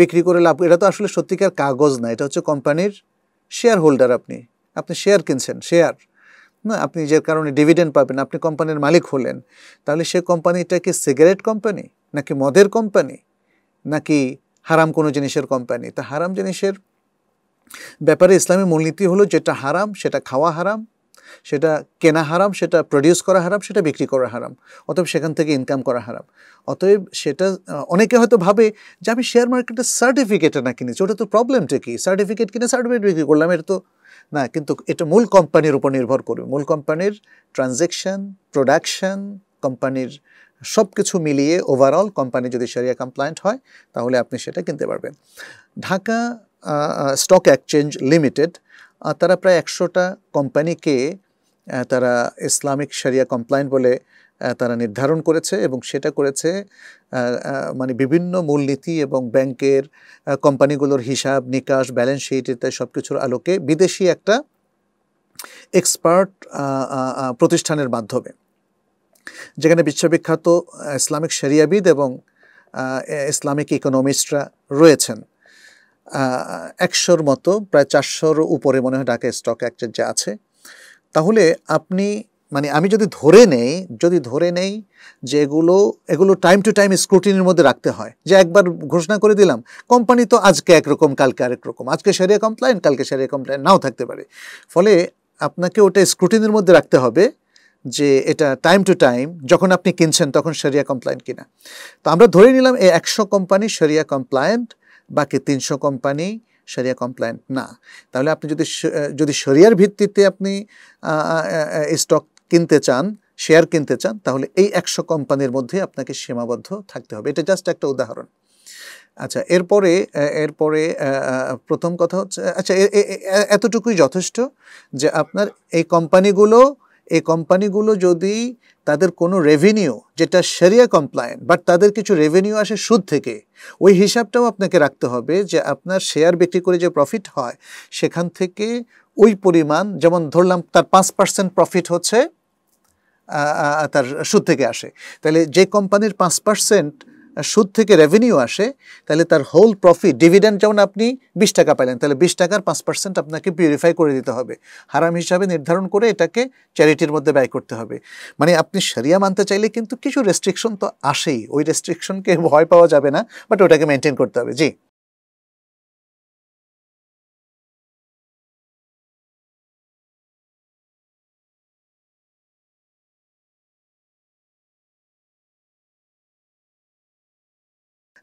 বিক্রি করে লাভ এটা তো আসলে সত্যিকার কাগজ না এটা হচ্ছে কোম্পানির শেয়ার হোল্ডার আপনি আপনি শেয়ার কিনছেন শেয়ার না আপনি যে কারণে ডিভিডেন্ড পাবেন আপনি কোম্পানির মালিক হলেন তাহলে সে কোম্পানিটা কি সিগারেট কোম্পানি নাকি মদের কোম্পানি নাকি হারাম কোনো জিনিসের কোম্পানি তা হারাম জিনিসের ব্যাপারে ইসলামের মূলনীতি হলো যেটা হারাম সেটা খাওয়া হারাম সেটা কেনা হারাম সেটা প্রডিউস করা হারাম সেটা বিক্রি করা হারাম অতএব সেখান থেকে ইনকাম করা হারাম অতএব সেটা অনেকে হয়তো ভাবে যে আমি শেয়ার মার্কেটের সার্টিফিকেটটা না কিনেছি ওটা তো প্রবলেমটা কি সার্টিফিকেট কিনে সার্টিফিকেট বিক্রি করলাম এটা তো না কিন্তু এটা মূল কোম্পানির উপর নির্ভর করবে মূল কোম্পানির ট্রানজ্যাকশান প্রোডাকশান কোম্পানির সব কিছু মিলিয়ে ওভারঅল কোম্পানি যদি সেরিয়া কমপ্লায়েন্ট হয় তাহলে আপনি সেটা কিনতে পারবেন ঢাকা স্টক এক্সচেঞ্জ লিমিটেড তারা প্রায় একশোটা কোম্পানিকে তারা ইসলামিক সেরিয়া কমপ্লায়েন্ট বলে তারা নির্ধারণ করেছে এবং সেটা করেছে মানে বিভিন্ন মূলনীতি এবং ব্যাংকের কোম্পানিগুলোর হিসাব নিকাশ ব্যালেন্স শিট ইত্যাদি সব কিছুর আলোকে বিদেশি একটা এক্সপার্ট প্রতিষ্ঠানের মাধ্যমে যেখানে বিশ্ববিখ্যাত ইসলামিক শেরিয়াবিদ এবং ইসলামিক ইকোনমিস্টরা রয়েছেন একশোর মতো প্রায় চারশোর উপরে মনে হয় ঢাকা স্টক এক্সচেঞ্জে আছে তাহলে আপনি মানে আমি যদি ধরে নেই যদি ধরে নেই যে এগুলো এগুলো টাইম টু টাইম স্ক্রুটিনির মধ্যে রাখতে হয় যে একবার ঘোষণা করে দিলাম কোম্পানি তো আজকে একরকম কালকে আরেক রকম আজকে সেরিয়া কমপ্লাইন কালকে সেরিয়া কমপ্লাইন নাও থাকতে পারে ফলে আপনাকে ওটা স্ক্রুটিনির মধ্যে রাখতে হবে যে এটা টাইম টু টাইম যখন আপনি কিনছেন তখন সেরিয়া কমপ্লায়েন্ট কিনা তো আমরা ধরে নিলাম এই একশো কোম্পানি সেরিয়া কমপ্লায়েন্ট বাকি তিনশো কোম্পানি সেরিয়া কমপ্লায়েন্ট না তাহলে আপনি যদি যদি সেরিয়ার ভিত্তিতে আপনি স্টক কিনতে চান শেয়ার কিনতে চান তাহলে এই একশো কোম্পানির মধ্যে আপনাকে সীমাবদ্ধ থাকতে হবে এটা জাস্ট একটা উদাহরণ আচ্ছা এরপরে এরপরে প্রথম কথা হচ্ছে আচ্ছা এতটুকুই যথেষ্ট যে আপনার এই কোম্পানিগুলো এই কোম্পানিগুলো যদি তাদের কোনো রেভিনিউ যেটা সেরিয়া কমপ্লায়েন্ট বাট তাদের কিছু রেভিনিউ আসে সুদ থেকে ওই হিসাবটাও আপনাকে রাখতে হবে যে আপনার শেয়ার বিক্রি করে যে প্রফিট হয় সেখান থেকে ওই পরিমাণ যেমন ধরলাম তার পাঁচ পার্সেন্ট প্রফিট হচ্ছে তার সুদ থেকে আসে তাহলে যে কোম্পানির পাঁচ পার্সেন্ট সুদ থেকে রেভিনিউ আসে তাহলে তার হোল প্রফিট ডিভিডেন্ড যেমন আপনি বিশ টাকা পাইলেন তাহলে বিশ টাকার পাঁচ পার্সেন্ট আপনাকে পিউরিফাই করে দিতে হবে হারাম হিসাবে নির্ধারণ করে এটাকে চ্যারিটির মধ্যে ব্যয় করতে হবে মানে আপনি সারিয়া মানতে চাইলে কিন্তু কিছু রেস্ট্রিকশন তো আসেই ওই রেস্ট্রিকশনকে ভয় পাওয়া যাবে না বাট ওটাকে মেনটেন করতে হবে জি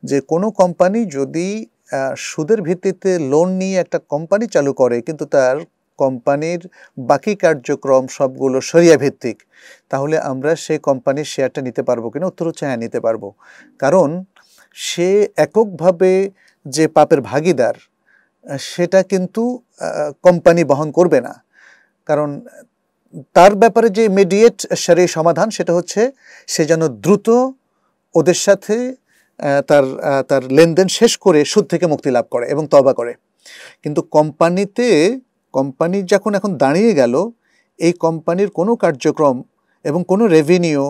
যে কোনো কোম্পানি যদি সুদের ভিত্তিতে লোন নিয়ে একটা কোম্পানি চালু করে কিন্তু তার কোম্পানির বাকি কার্যক্রম সবগুলো সরিয়া ভিত্তিক তাহলে আমরা সেই কোম্পানির শেয়ারটা নিতে পারবো কিনা উত্তর হচ্ছে হ্যাঁ নিতে পারবো কারণ সে এককভাবে যে পাপের ভাগিদার সেটা কিন্তু কোম্পানি বহন করবে না কারণ তার ব্যাপারে যে ইমিডিয়েট সারি সমাধান সেটা হচ্ছে সে যেন দ্রুত ওদের সাথে তার তার লেনদেন শেষ করে সুদ থেকে মুক্তি লাভ করে এবং তবা করে কিন্তু কোম্পানিতে কোম্পানি যখন এখন দাঁড়িয়ে গেল এই কোম্পানির কোনো কার্যক্রম এবং কোনো রেভিনিউ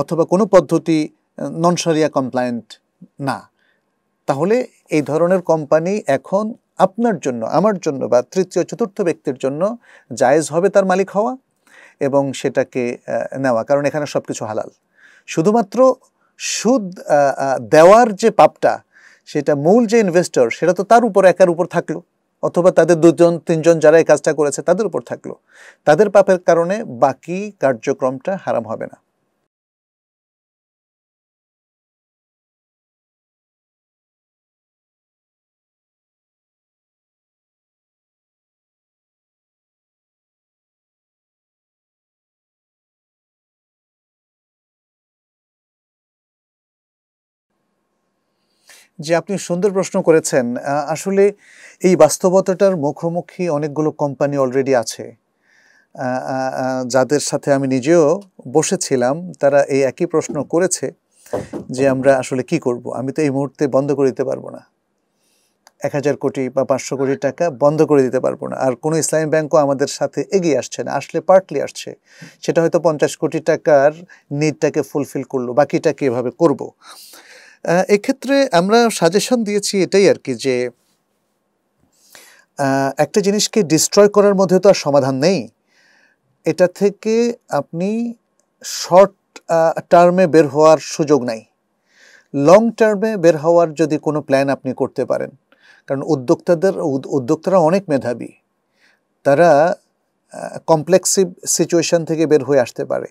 অথবা কোনো পদ্ধতি ননসারিয়া কমপ্লায়েন্ট না তাহলে এই ধরনের কোম্পানি এখন আপনার জন্য আমার জন্য বা তৃতীয় চতুর্থ ব্যক্তির জন্য জায়েজ হবে তার মালিক হওয়া এবং সেটাকে নেওয়া কারণ এখানে সব কিছু হালাল শুধুমাত্র সুদ দেওয়ার যে পাপটা সেটা মূল যে ইনভেস্টর সেটা তো তার উপর একার উপর থাকলো অথবা তাদের দুজন তিনজন যারা এই কাজটা করেছে তাদের উপর থাকলো তাদের পাপের কারণে বাকি কার্যক্রমটা হারাম হবে না যে আপনি সুন্দর প্রশ্ন করেছেন আসলে এই বাস্তবতাটার মুখোমুখি অনেকগুলো কোম্পানি অলরেডি আছে যাদের সাথে আমি নিজেও বসেছিলাম তারা এই একই প্রশ্ন করেছে যে আমরা আসলে কি করব আমি তো এই মুহূর্তে বন্ধ করে দিতে পারবো না এক হাজার কোটি বা পাঁচশো কোটি টাকা বন্ধ করে দিতে পারবো না আর কোনো ইসলামী ব্যাংকও আমাদের সাথে এগিয়ে আসছে না আসলে পার্টলি আসছে সেটা হয়তো পঞ্চাশ কোটি টাকার নিডটাকে ফুলফিল করলো বাকিটা কীভাবে করব। এক্ষেত্রে আমরা সাজেশন দিয়েছি এটাই আর কি যে একটা জিনিসকে ডিস্ট্রয় করার মধ্যে তো আর সমাধান নেই এটা থেকে আপনি শর্ট টার্মে বের হওয়ার সুযোগ নাই লং টার্মে বের হওয়ার যদি কোনো প্ল্যান আপনি করতে পারেন কারণ উদ্যোক্তাদের উদ্যোক্তারা অনেক মেধাবী তারা কমপ্লেক্সিভ সিচুয়েশন থেকে বের হয়ে আসতে পারে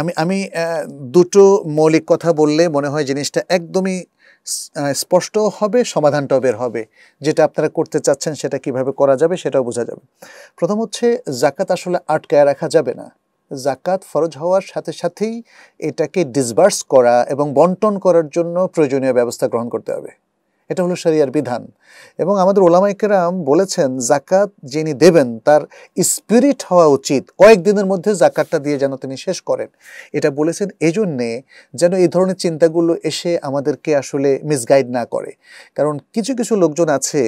আমি আমি দুটো মৌলিক কথা বললে মনে হয় জিনিসটা একদমই স্পষ্ট হবে সমাধানটাও বের হবে যেটা আপনারা করতে চাচ্ছেন সেটা কিভাবে করা যাবে সেটাও বোঝা যাবে প্রথম হচ্ছে জাকাত আসলে আটকায় রাখা যাবে না জাকাত ফরজ হওয়ার সাথে সাথেই এটাকে ডিসবার্স করা এবং বন্টন করার জন্য প্রয়োজনীয় ব্যবস্থা গ্রহণ করতে হবে এটা হলো শরিয়ার বিধান এবং আমাদের ওলামাইকেরাম বলেছেন জাকাত যিনি দেবেন তার স্পিরিট হওয়া উচিত কয়েকদিনের মধ্যে জাকাতটা দিয়ে যেন তিনি শেষ করেন এটা বলেছেন এজন্যে যেন এই ধরনের চিন্তাগুলো এসে আমাদেরকে আসলে মিসগাইড না করে কারণ কিছু কিছু লোকজন আছে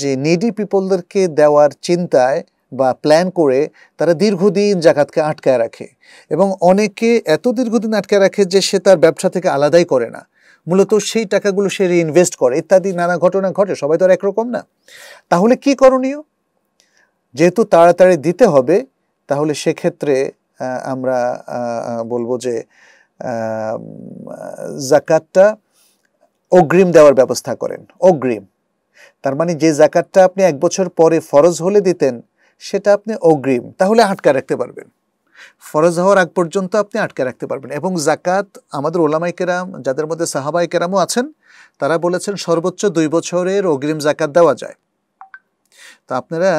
যে নিডি পিপলদেরকে দেওয়ার চিন্তায় বা প্ল্যান করে তারা দীর্ঘদিন জাকাতকে আটকায় রাখে এবং অনেকে এত দীর্ঘদিন আটকায় রাখে যে সে তার ব্যবসা থেকে আলাদাই করে না মূলত সেই টাকাগুলো সে রিইনভেস্ট করে ইত্যাদি নানা ঘটনা ঘটে সবাই তো আর একরকম না তাহলে কি করণীয় যেহেতু তাড়াতাড়ি দিতে হবে তাহলে সেক্ষেত্রে আমরা বলবো যে জাকাতটা অগ্রিম দেওয়ার ব্যবস্থা করেন অগ্রিম তার মানে যে জাকাতটা আপনি এক বছর পরে ফরজ হলে দিতেন সেটা আপনি অগ্রিম তাহলে আটকা রাখতে পারবেন ফরজ হওয়ার আগ পর্যন্ত আপনি আটকে রাখতে পারবেন এবং জাকাত আমাদের ওলামাই কেরাম যাদের মধ্যে সাহাবাই কেরামও আছেন তারা বলেছেন সর্বোচ্চ দুই বছরের অগ্রিম জাকাত দেওয়া যায় তো আপনারা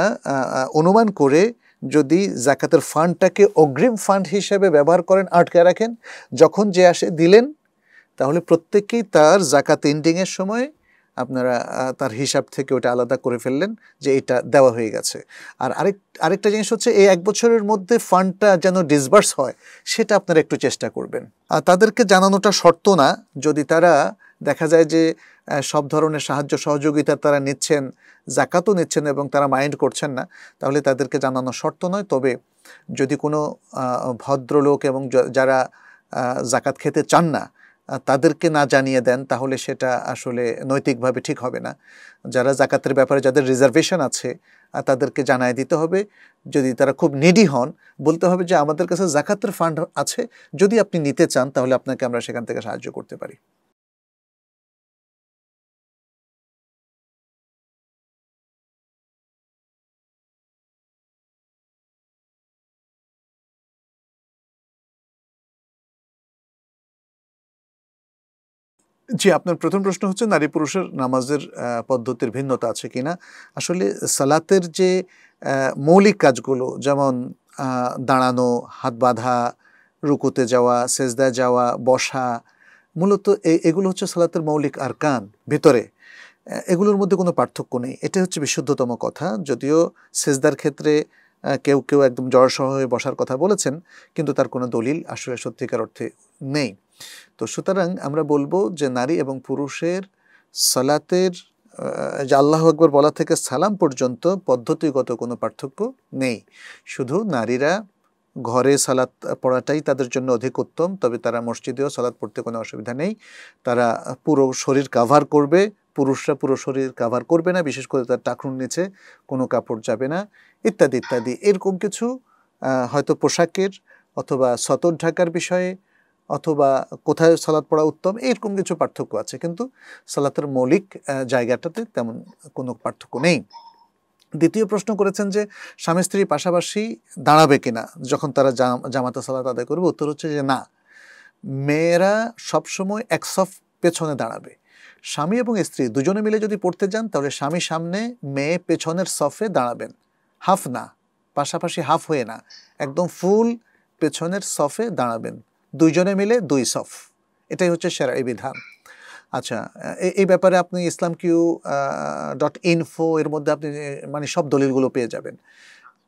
অনুমান করে যদি জাকাতের ফান্ডটাকে অগ্রিম ফান্ড হিসেবে ব্যবহার করেন আটকে রাখেন যখন যে আসে দিলেন তাহলে প্রত্যেকেই তার জাকাত এন্ডিংয়ের সময় আপনারা তার হিসাব থেকে ওটা আলাদা করে ফেললেন যে এটা দেওয়া হয়ে গেছে আর আরেক আরেকটা জিনিস হচ্ছে এই এক বছরের মধ্যে ফান্ডটা যেন ডিসবার্স হয় সেটা আপনারা একটু চেষ্টা করবেন আর তাদেরকে জানানোটা শর্ত না যদি তারা দেখা যায় যে সব ধরনের সাহায্য সহযোগিতা তারা নিচ্ছেন জাকাতও নিচ্ছেন এবং তারা মাইন্ড করছেন না তাহলে তাদেরকে জানানো শর্ত নয় তবে যদি কোনো ভদ্রলোক এবং যারা জাকাত খেতে চান না তাদেরকে না জানিয়ে দেন তাহলে সেটা আসলে নৈতিকভাবে ঠিক হবে না যারা জাকাতের ব্যাপারে যাদের রিজার্ভেশন আছে তাদেরকে জানায় দিতে হবে যদি তারা খুব নিডি হন বলতে হবে যে আমাদের কাছে জাকাতের ফান্ড আছে যদি আপনি নিতে চান তাহলে আপনাকে আমরা সেখান থেকে সাহায্য করতে পারি জি আপনার প্রথম প্রশ্ন হচ্ছে নারী পুরুষের নামাজের পদ্ধতির ভিন্নতা আছে কিনা আসলে সালাতের যে মৌলিক কাজগুলো যেমন দাঁড়ানো হাত বাঁধা রুকুতে যাওয়া সেজদা যাওয়া বসা মূলত এগুলো হচ্ছে সালাতের মৌলিক আর কান ভিতরে এগুলোর মধ্যে কোনো পার্থক্য নেই এটা হচ্ছে বিশুদ্ধতম কথা যদিও সেজদার ক্ষেত্রে কেউ কেউ একদম জড়সহ হয়ে বসার কথা বলেছেন কিন্তু তার কোনো দলিল আসলে সত্যিকার অর্থে নেই তো সুতরাং আমরা বলবো যে নারী এবং পুরুষের সালাতের যে আল্লাহ আকবর বলা থেকে সালাম পর্যন্ত পদ্ধতিগত কোনো পার্থক্য নেই শুধু নারীরা ঘরে সালাত পড়াটাই তাদের জন্য অধিক উত্তম তবে তারা মসজিদেও সালাত পড়তে কোনো অসুবিধা নেই তারা পুরো শরীর কাভার করবে পুরুষরা পুরো শরীর কাভার করবে না বিশেষ করে তার টাকরুন নিচে কোনো কাপড় যাবে না ইত্যাদি ইত্যাদি এরকম কিছু হয়তো পোশাকের অথবা সতর ঢাকার বিষয়ে অথবা কোথায় সালাদ পড়া উত্তম এরকম কিছু পার্থক্য আছে কিন্তু সালাতের মৌলিক জায়গাটাতে তেমন কোনো পার্থক্য নেই দ্বিতীয় প্রশ্ন করেছেন যে স্বামী স্ত্রী পাশাপাশি দাঁড়াবে কিনা যখন তারা জামাতে সালাত আদায় করবে উত্তর হচ্ছে যে না মেয়েরা সবসময় এক সফ পেছনে দাঁড়াবে স্বামী এবং স্ত্রী দুজনে মিলে যদি পড়তে যান তাহলে স্বামী সামনে মেয়ে পেছনের সফে দাঁড়াবেন হাফ না পাশাপাশি হাফ হয়ে না একদম ফুল পেছনের সফে দাঁড়াবেন দুইজনে মিলে দুই সফ এটাই হচ্ছে সেরা এই বিধান আচ্ছা এই ব্যাপারে আপনি ইসলাম কিউ ডট ইনফো এর মধ্যে আপনি মানে সব দলিলগুলো পেয়ে যাবেন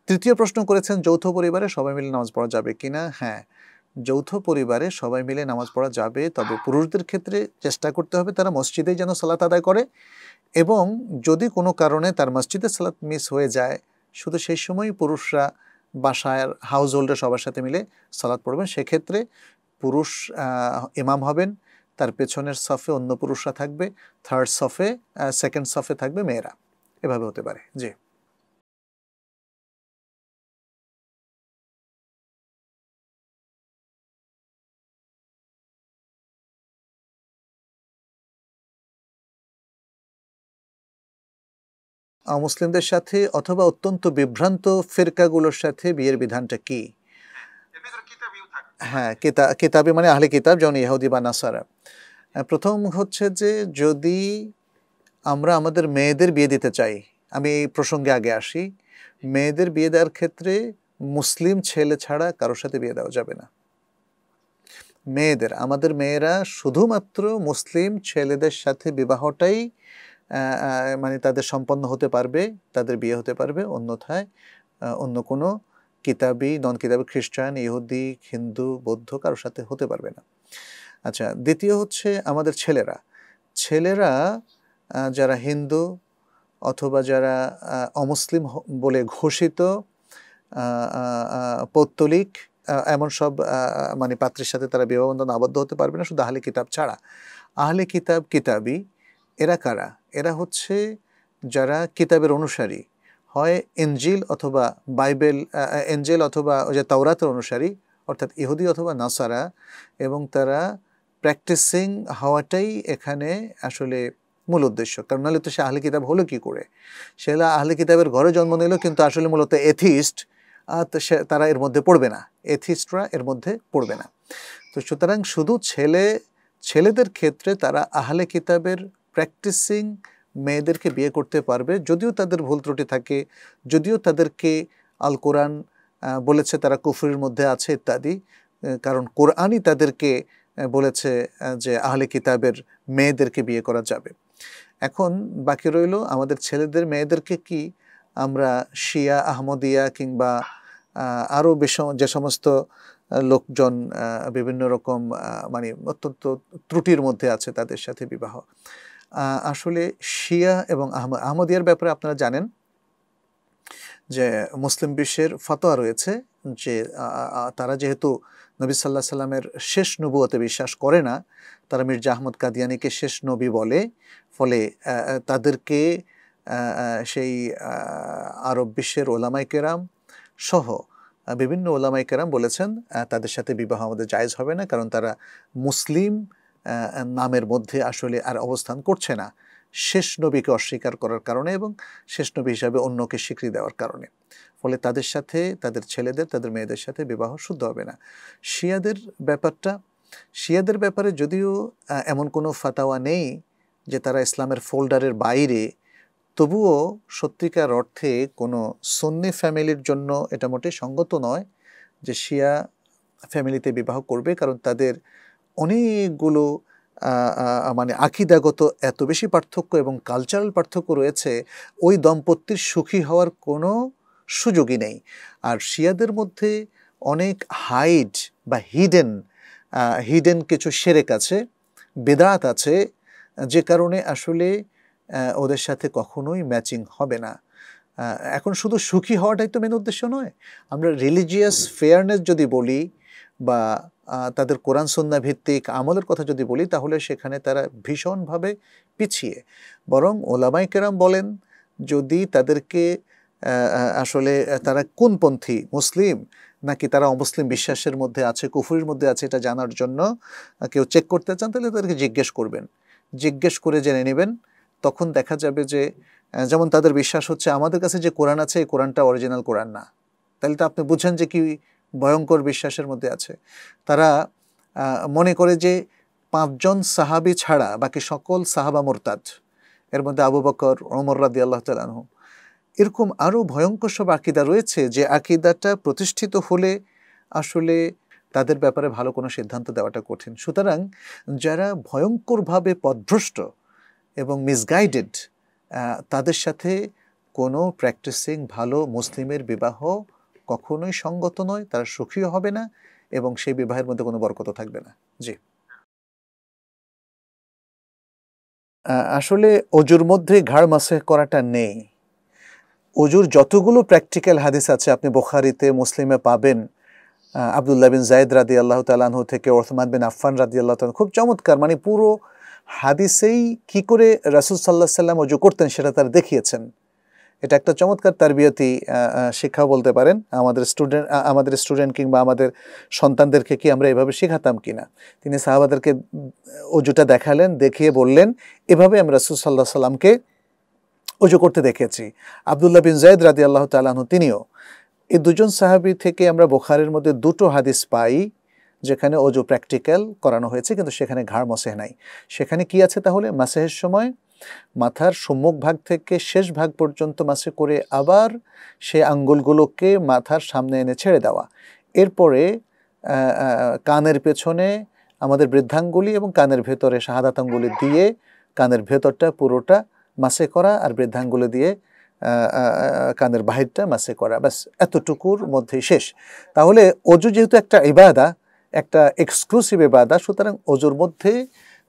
তৃতীয় প্রশ্ন করেছেন যৌথ পরিবারে সবাই মিলে নামাজ পড়া যাবে কি না হ্যাঁ যৌথ পরিবারে সবাই মিলে নামাজ পড়া যাবে তবে পুরুষদের ক্ষেত্রে চেষ্টা করতে হবে তারা মসজিদে যেন সালাত আদায় করে এবং যদি কোনো কারণে তার মসজিদে সালাত মিস হয়ে যায় শুধু সেই সময়ই পুরুষরা বাসায় হাউস হোল্ডার সবার সাথে মিলে সালাদ পড়বেন সেক্ষেত্রে পুরুষ ইমাম হবেন তার পেছনের সফে অন্য পুরুষরা থাকবে থার্ড সফে সেকেন্ড সফে থাকবে মেয়েরা এভাবে হতে পারে জি মুসলিমদের সাথে অথবা অত্যন্ত বিভ্রান্ত ফেরকাগুলোর সাথে বিয়ের বিধানটা কি হ্যাঁ কিতা কিতাবে মানে আহলে কিতাব যেমন ইহুদি বা নাসারা প্রথম হচ্ছে যে যদি আমরা আমাদের মেয়েদের বিয়ে দিতে চাই আমি এই প্রসঙ্গে আগে আসি মেয়েদের বিয়ে দেওয়ার ক্ষেত্রে মুসলিম ছেলে ছাড়া কারোর সাথে বিয়ে দেওয়া যাবে না মেয়েদের আমাদের মেয়েরা শুধুমাত্র মুসলিম ছেলেদের সাথে বিবাহটাই মানে তাদের সম্পন্ন হতে পারবে তাদের বিয়ে হতে পারবে অন্যথায় অন্য কোনো কিতাবি নন কিতাবি খ্রিস্টান ইহুদি হিন্দু বৌদ্ধ কারোর সাথে হতে পারবে না আচ্ছা দ্বিতীয় হচ্ছে আমাদের ছেলেরা ছেলেরা যারা হিন্দু অথবা যারা অমুসলিম বলে ঘোষিত পৌত্তলিক এমন সব মানে পাত্রের সাথে তারা বিবাহবন্ধন আবদ্ধ হতে পারবে না শুধু আহলে কিতাব ছাড়া আহলে কিতাব কিতাবি এরা কারা এরা হচ্ছে যারা কিতাবের অনুসারী হয় এঞ্জিল অথবা বাইবেল এঞ্জেল অথবা ওই যে তাওরাতের অনুসারী অর্থাৎ ইহুদি অথবা নাসারা এবং তারা প্র্যাকটিসিং হওয়াটাই এখানে আসলে মূল উদ্দেশ্য কারণ নাহলে তো সে আহলে কিতাব হলো কি করে সে আহলে কিতাবের ঘরে জন্ম নিল কিন্তু আসলে মূলত এথিস্ট সে তারা এর মধ্যে পড়বে না এথিস্টরা এর মধ্যে পড়বে না তো সুতরাং শুধু ছেলে ছেলেদের ক্ষেত্রে তারা আহলে কিতাবের প্র্যাকটিসিং মেয়েদেরকে বিয়ে করতে পারবে যদিও তাদের ভুল ত্রুটি থাকে যদিও তাদেরকে আল কোরআন বলেছে তারা কুফরির মধ্যে আছে ইত্যাদি কারণ কোরআনই তাদেরকে বলেছে যে আহলে কিতাবের মেয়েদেরকে বিয়ে করা যাবে এখন বাকি রইল আমাদের ছেলেদের মেয়েদেরকে কি আমরা শিয়া আহমদিয়া কিংবা আরও বেশ যে সমস্ত লোকজন বিভিন্ন রকম মানে অত্যন্ত ত্রুটির মধ্যে আছে তাদের সাথে বিবাহ আসলে শিয়া এবং আহমদ আহমদিয়ার ব্যাপারে আপনারা জানেন যে মুসলিম বিশ্বের ফতোয়া রয়েছে যে তারা যেহেতু নবী সাল্লাহ সাল্লামের শেষ নবুয়তে বিশ্বাস করে না তারা মির্জা আহমদ কাদিয়ানিকে শেষ নবী বলে ফলে তাদেরকে সেই আরব বিশ্বের ওলামাই কেরাম সহ বিভিন্ন ওলামাই কেরাম বলেছেন তাদের সাথে বিবাহ আমাদের জায়জ হবে না কারণ তারা মুসলিম নামের মধ্যে আসলে আর অবস্থান করছে না শেষ নবীকে অস্বীকার করার কারণে এবং শেষ নবী হিসাবে অন্যকে স্বীকৃতি দেওয়ার কারণে ফলে তাদের সাথে তাদের ছেলেদের তাদের মেয়েদের সাথে বিবাহ শুদ্ধ হবে না শিয়াদের ব্যাপারটা শিয়াদের ব্যাপারে যদিও এমন কোনো ফাতাওয়া নেই যে তারা ইসলামের ফোল্ডারের বাইরে তবুও সত্যিকার অর্থে কোনো সন্নি ফ্যামিলির জন্য এটা মোটে সঙ্গত নয় যে শিয়া ফ্যামিলিতে বিবাহ করবে কারণ তাদের অনেকগুলো মানে আকিদাগত এত বেশি পার্থক্য এবং কালচারাল পার্থক্য রয়েছে ওই দম্পতির সুখী হওয়ার কোনো সুযোগই নেই আর শিয়াদের মধ্যে অনেক হাইড বা হিডেন হিডেন কিছু সেরেক আছে বেদাত আছে যে কারণে আসলে ওদের সাথে কখনোই ম্যাচিং হবে না এখন শুধু সুখী হওয়াটাই তো মেন উদ্দেশ্য নয় আমরা রিলিজিয়াস ফেয়ারনেস যদি বলি বা তাদের কোরআন সন্ন্যা ভিত্তিক আমলের কথা যদি বলি তাহলে সেখানে তারা ভীষণভাবে পিছিয়ে বরং ওলামাই কেরাম বলেন যদি তাদেরকে আসলে তারা কোনপন্থী মুসলিম নাকি তারা অমুসলিম বিশ্বাসের মধ্যে আছে কুফুরির মধ্যে আছে এটা জানার জন্য কেউ চেক করতে চান তাহলে তাদেরকে জিজ্ঞেস করবেন জিজ্ঞেস করে জেনে নেবেন তখন দেখা যাবে যে যেমন তাদের বিশ্বাস হচ্ছে আমাদের কাছে যে কোরআন আছে এই কোরআনটা অরিজিনাল কোরআন না তাহলে তো আপনি বুঝেন যে কি ভয়ঙ্কর বিশ্বাসের মধ্যে আছে তারা মনে করে যে পাঁচজন সাহাবি ছাড়া বাকি সকল সাহাবা মোরতাদ এর মধ্যে আবু বকর অমর রাদি আল্লাহ তালানহ এরকম আরও ভয়ঙ্কর সব আকিদা রয়েছে যে আকিদাটা প্রতিষ্ঠিত হলে আসলে তাদের ব্যাপারে ভালো কোনো সিদ্ধান্ত দেওয়াটা কঠিন সুতরাং যারা ভয়ঙ্করভাবে পদভ্রষ্ট এবং মিসগাইডেড তাদের সাথে কোনো প্র্যাকটিসিং ভালো মুসলিমের বিবাহ কখনোই সঙ্গত নয় তারা সুখীও হবে না এবং সেই বিবাহের মধ্যে কোনো বরকত থাকবে না জি আসলে অজুর মধ্যে ঘাড় মাসে করাটা নেই অজুর যতগুলো প্র্যাকটিক্যাল হাদিস আছে আপনি বোখারিতে মুসলিমে পাবেন আবদুল্লাহ বিন জায়দ রাদি আল্লাহ তালাহ থেকে ওরথমান বিন আফান রাদি আল্লাহ তাল খুব চমৎকার মানে পুরো হাদিসেই কি করে রাসুল সাল্লাহ সাল্লাম অজু করতেন সেটা তারা দেখিয়েছেন এটা একটা চমৎকার তারবিয়তি শিক্ষা বলতে পারেন আমাদের স্টুডেন্ট আমাদের স্টুডেন্ট কিংবা আমাদের সন্তানদেরকে কি আমরা এভাবে শেখাতাম কিনা তিনি সাহাবাদেরকে অজুটা দেখালেন দেখিয়ে বললেন এভাবে আমরা সুসাল্লাহ সাল্লামকে অজু করতে দেখেছি আবদুল্লাহ বিন জায়দ রাদি আল্লাহ তালাহ তিনিও এই দুজন সাহাবি থেকে আমরা বোখারের মধ্যে দুটো হাদিস পাই যেখানে অজু প্র্যাকটিক্যাল করানো হয়েছে কিন্তু সেখানে ঘাড় মসেহ নাই সেখানে কি আছে তাহলে মাসেহের সময় মাথার সম্মুখ ভাগ থেকে শেষ ভাগ পর্যন্ত মাসে করে আবার সেই আঙ্গুলগুলোকে মাথার সামনে এনে ছেড়ে দেওয়া এরপরে কানের পেছনে আমাদের বৃদ্ধাঙ্গুলি এবং কানের ভেতরে শাহাদাত আঙ্গুলি দিয়ে কানের ভেতরটা পুরোটা মাসে করা আর বৃদ্ধাঙ্গুলি দিয়ে কানের বাহিরটা মাসে করা ব্যাস এতটুকুর মধ্যেই শেষ তাহলে অজু যেহেতু একটা ইবাদা একটা এক্সক্লুসিভ ইবাদা সুতরাং অজুর মধ্যে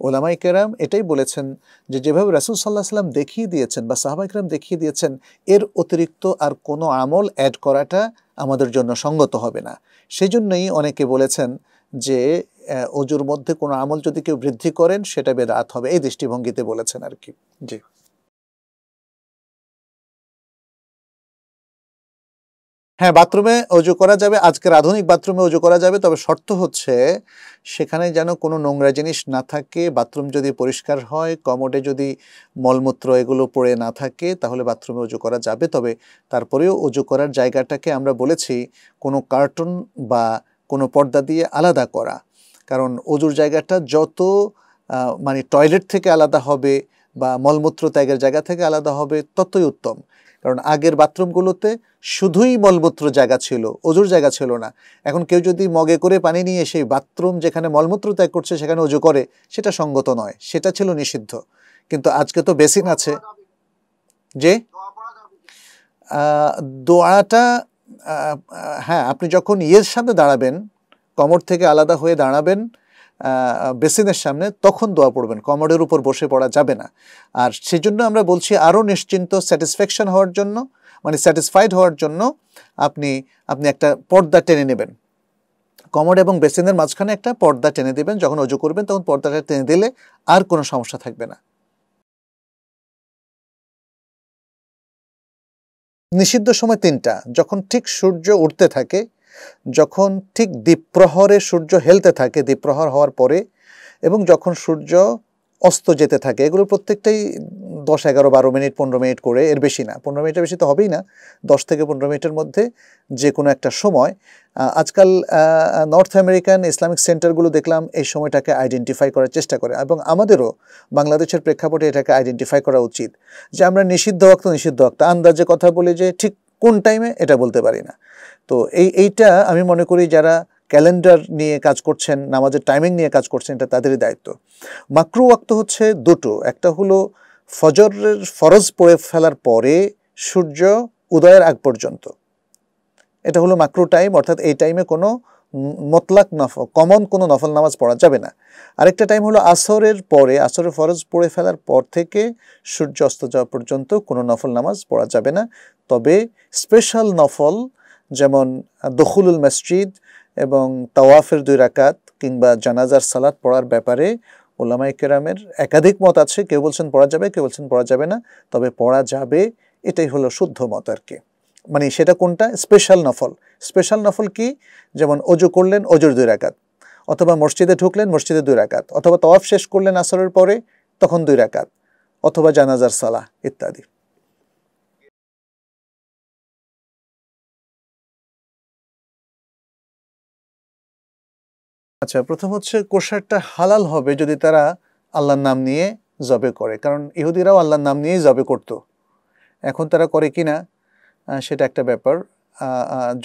ওলামাই কেরাম এটাই বলেছেন যে যেভাবে রাসুল সাল্লাহ সাল্লাম দেখিয়ে দিয়েছেন বা কেরাম দেখিয়ে দিয়েছেন এর অতিরিক্ত আর কোনো আমল অ্যাড করাটা আমাদের জন্য সঙ্গত হবে না সেই জন্যই অনেকে বলেছেন যে অজুর মধ্যে কোনো আমল যদি কেউ বৃদ্ধি করেন সেটা বেদাত হবে এই দৃষ্টিভঙ্গিতে বলেছেন আর কি জি হ্যাঁ বাথরুমে অজু করা যাবে আজকের আধুনিক বাথরুমে অজু করা যাবে তবে শর্ত হচ্ছে সেখানে যেন কোনো নোংরা জিনিস না থাকে বাথরুম যদি পরিষ্কার হয় কমোডে যদি মলমূত্র এগুলো পড়ে না থাকে তাহলে বাথরুমে অজু করা যাবে তবে তারপরেও অজু করার জায়গাটাকে আমরা বলেছি কোনো কার্টুন বা কোনো পর্দা দিয়ে আলাদা করা কারণ অজুর জায়গাটা যত মানে টয়লেট থেকে আলাদা হবে বা মলমূত্র ত্যাগের জায়গা থেকে আলাদা হবে ততই উত্তম কারণ আগের বাথরুমগুলোতে শুধুই মলমূত্র জায়গা ছিল অজুর জায়গা ছিল না এখন কেউ যদি মগে করে পানি নিয়ে সেই বাথরুম যেখানে মলমূত্র ত্যাগ করছে সেখানে অজু করে সেটা সঙ্গত নয় সেটা ছিল নিষিদ্ধ কিন্তু আজকে তো বেসিন আছে যে দোয়াটা হ্যাঁ আপনি যখন ইয়ের সাথে দাঁড়াবেন কমর থেকে আলাদা হয়ে দাঁড়াবেন বেসিনের সামনে তখন দোয়া পড়বেন কমরের উপর বসে পড়া যাবে না আর সেজন্য আমরা বলছি আরও নিশ্চিন্ত স্যাটিসফ্যাকশন হওয়ার জন্য মানে স্যাটিসফাইড হওয়ার জন্য আপনি আপনি একটা পর্দা টেনে নেবেন কমর এবং বেসিনের মাঝখানে একটা পর্দা টেনে দেবেন যখন অজু করবেন তখন পর্দাটা টেনে দিলে আর কোনো সমস্যা থাকবে না নিষিদ্ধ সময় তিনটা যখন ঠিক সূর্য উঠতে থাকে যখন ঠিক দ্বীপ্রহরে সূর্য হেলতে থাকে দ্বীপ্রহর হওয়ার পরে এবং যখন সূর্য অস্ত যেতে থাকে এগুলো প্রত্যেকটাই দশ এগারো বারো মিনিট পনেরো মিনিট করে এর বেশি না পনেরো মিনিটের বেশি তো হবেই না দশ থেকে পনেরো মিনিটের মধ্যে যে কোনো একটা সময় আজকাল নর্থ আমেরিকান ইসলামিক সেন্টারগুলো দেখলাম এই সময়টাকে আইডেন্টিফাই করার চেষ্টা করে এবং আমাদেরও বাংলাদেশের প্রেক্ষাপটে এটাকে আইডেন্টিফাই করা উচিত যে আমরা নিষিদ্ধ রক্ত নিষিদ্ধ রক্ত আন্দাজে কথা বলি যে ঠিক কোন টাইমে এটা বলতে পারি না তো এই এইটা আমি মনে করি যারা ক্যালেন্ডার নিয়ে কাজ করছেন নামাজের টাইমিং নিয়ে কাজ করছেন এটা তাদেরই দায়িত্ব মাকরু ওয়াক্ত হচ্ছে দুটো একটা হলো ফজরের ফরজ পড়ে ফেলার পরে সূর্য উদয়ের আগ পর্যন্ত এটা হলো মাকরু টাইম অর্থাৎ এই টাইমে কোনো মতলাক নফ কমন কোনো নফল নামাজ পড়া যাবে না আরেকটা টাইম হলো আসরের পরে আসরের ফরজ পড়ে ফেলার পর থেকে সূর্য অস্ত যাওয়া পর্যন্ত কোনো নফল নামাজ পড়া যাবে না তবে স্পেশাল নফল যেমন দখুলুল মসজিদ এবং তাওয়াফের দুই রাকাত কিংবা জানাজার সালাত পড়ার ব্যাপারে ওলামা কেরামের একাধিক মত আছে কেউ বলছেন পড়া যাবে কেউ বলছেন পড়া যাবে না তবে পড়া যাবে এটাই হলো শুদ্ধ মত আর কি মানে সেটা কোনটা স্পেশাল নফল স্পেশাল নফল কি যেমন অজু করলেন অজুর দুই রাকাত অথবা মসজিদে ঢুকলেন মসজিদে দুই রাকাত অথবা তওয়াফ শেষ করলেন আসরের পরে তখন দুই রাকাত অথবা জানাজার সালাহ ইত্যাদি আচ্ছা প্রথম হচ্ছে কোষারটা হালাল হবে যদি তারা আল্লাহর নাম নিয়ে জবে করে কারণ ইহুদিরাও আল্লাহর নাম নিয়েই জবে করত। এখন তারা করে কি না সেটা একটা ব্যাপার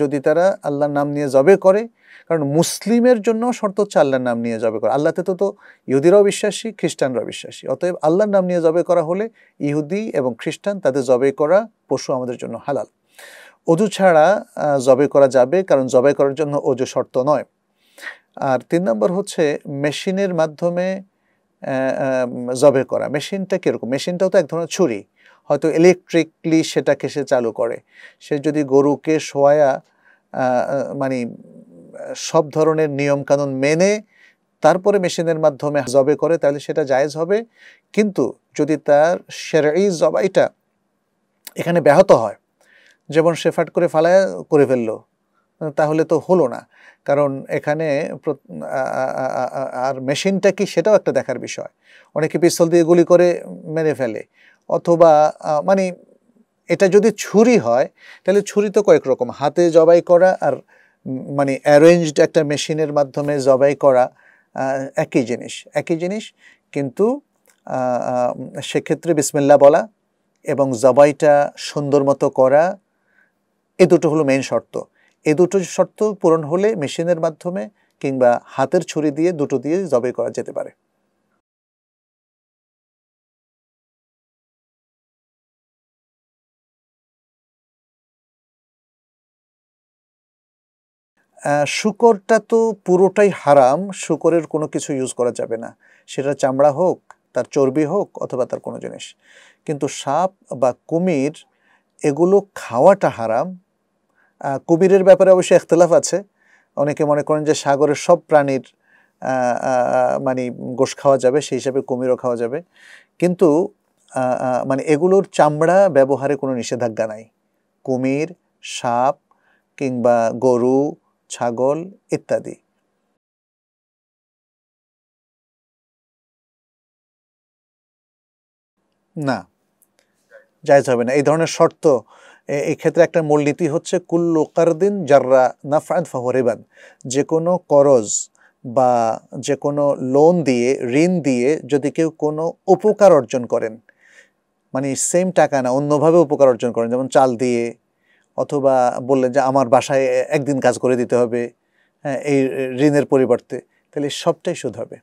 যদি তারা আল্লাহর নাম নিয়ে জবে করে কারণ মুসলিমের জন্য শর্ত হচ্ছে আল্লাহর নাম নিয়ে জবে করে আল্লাহতে তো তো ইহুদিরাও বিশ্বাসী খ্রিস্টানরাও বিশ্বাসী অতএব আল্লাহর নাম নিয়ে জবে করা হলে ইহুদি এবং খ্রিস্টান তাদের জবে করা পশু আমাদের জন্য হালাল অজু ছাড়া জবে করা যাবে কারণ জবাই করার জন্য অজু শর্ত নয় আর তিন নম্বর হচ্ছে মেশিনের মাধ্যমে জবে করা মেশিনটা কীরকম মেশিনটাও তো এক ধরনের ছুরি হয়তো ইলেকট্রিকলি সেটাকে সে চালু করে সে যদি গরুকে শোয়া মানে সব ধরনের নিয়মকানুন মেনে তারপরে মেশিনের মাধ্যমে জবে করে তাহলে সেটা জায়েজ হবে কিন্তু যদি তার সেরাই জবাইটা এখানে ব্যাহত হয় যেমন সে ফাট করে ফালায় করে ফেললো তাহলে তো হলো না কারণ এখানে আর মেশিনটা কি সেটাও একটা দেখার বিষয় অনেকে পিস্তল দিয়ে গুলি করে মেরে ফেলে অথবা মানে এটা যদি ছুরি হয় তাহলে ছুরি তো কয়েক রকম হাতে জবাই করা আর মানে অ্যারেঞ্জড একটা মেশিনের মাধ্যমে জবাই করা একই জিনিস একই জিনিস কিন্তু সেক্ষেত্রে বিসমিল্লা বলা এবং জবাইটা সুন্দর মতো করা এ দুটো হলো মেন শর্ত এই দুটো শর্ত পূরণ হলে মেশিনের মাধ্যমে কিংবা হাতের ছুরি দিয়ে দুটো দিয়ে জবে করা যেতে পারে শুকরটা তো পুরোটাই হারাম শুকরের কোনো কিছু ইউজ করা যাবে না সেটা চামড়া হোক তার চর্বি হোক অথবা তার কোনো জিনিস কিন্তু সাপ বা কুমির এগুলো খাওয়াটা হারাম কুমিরের ব্যাপারে অবশ্যই এখতলাফ আছে অনেকে মনে করেন যে সাগরের সব প্রাণীর মানে গোশ খাওয়া যাবে সেই হিসাবে কুমিরও খাওয়া যাবে কিন্তু মানে এগুলোর চামড়া ব্যবহারে কোনো নিষেধাজ্ঞা নাই কুমির সাপ কিংবা গরু ছাগল ইত্যাদি না জায়জ হবে না এই ধরনের শর্ত এই ক্ষেত্রে একটা মূলনীতি হচ্ছে কুল্লু কারদিন জাররা নাফায়দ ফাহরিবান যে কোনো করজ বা যে কোনো লোন দিয়ে ঋণ দিয়ে যদি কেউ কোনো উপকার অর্জন করেন মানে সেম টাকা না অন্যভাবে উপকার অর্জন করেন যেমন চাল দিয়ে অথবা বললেন যে আমার বাসায় একদিন কাজ করে দিতে হবে হ্যাঁ এই ঋণের পরিবর্তে তাহলে সবটাই সুদ হবে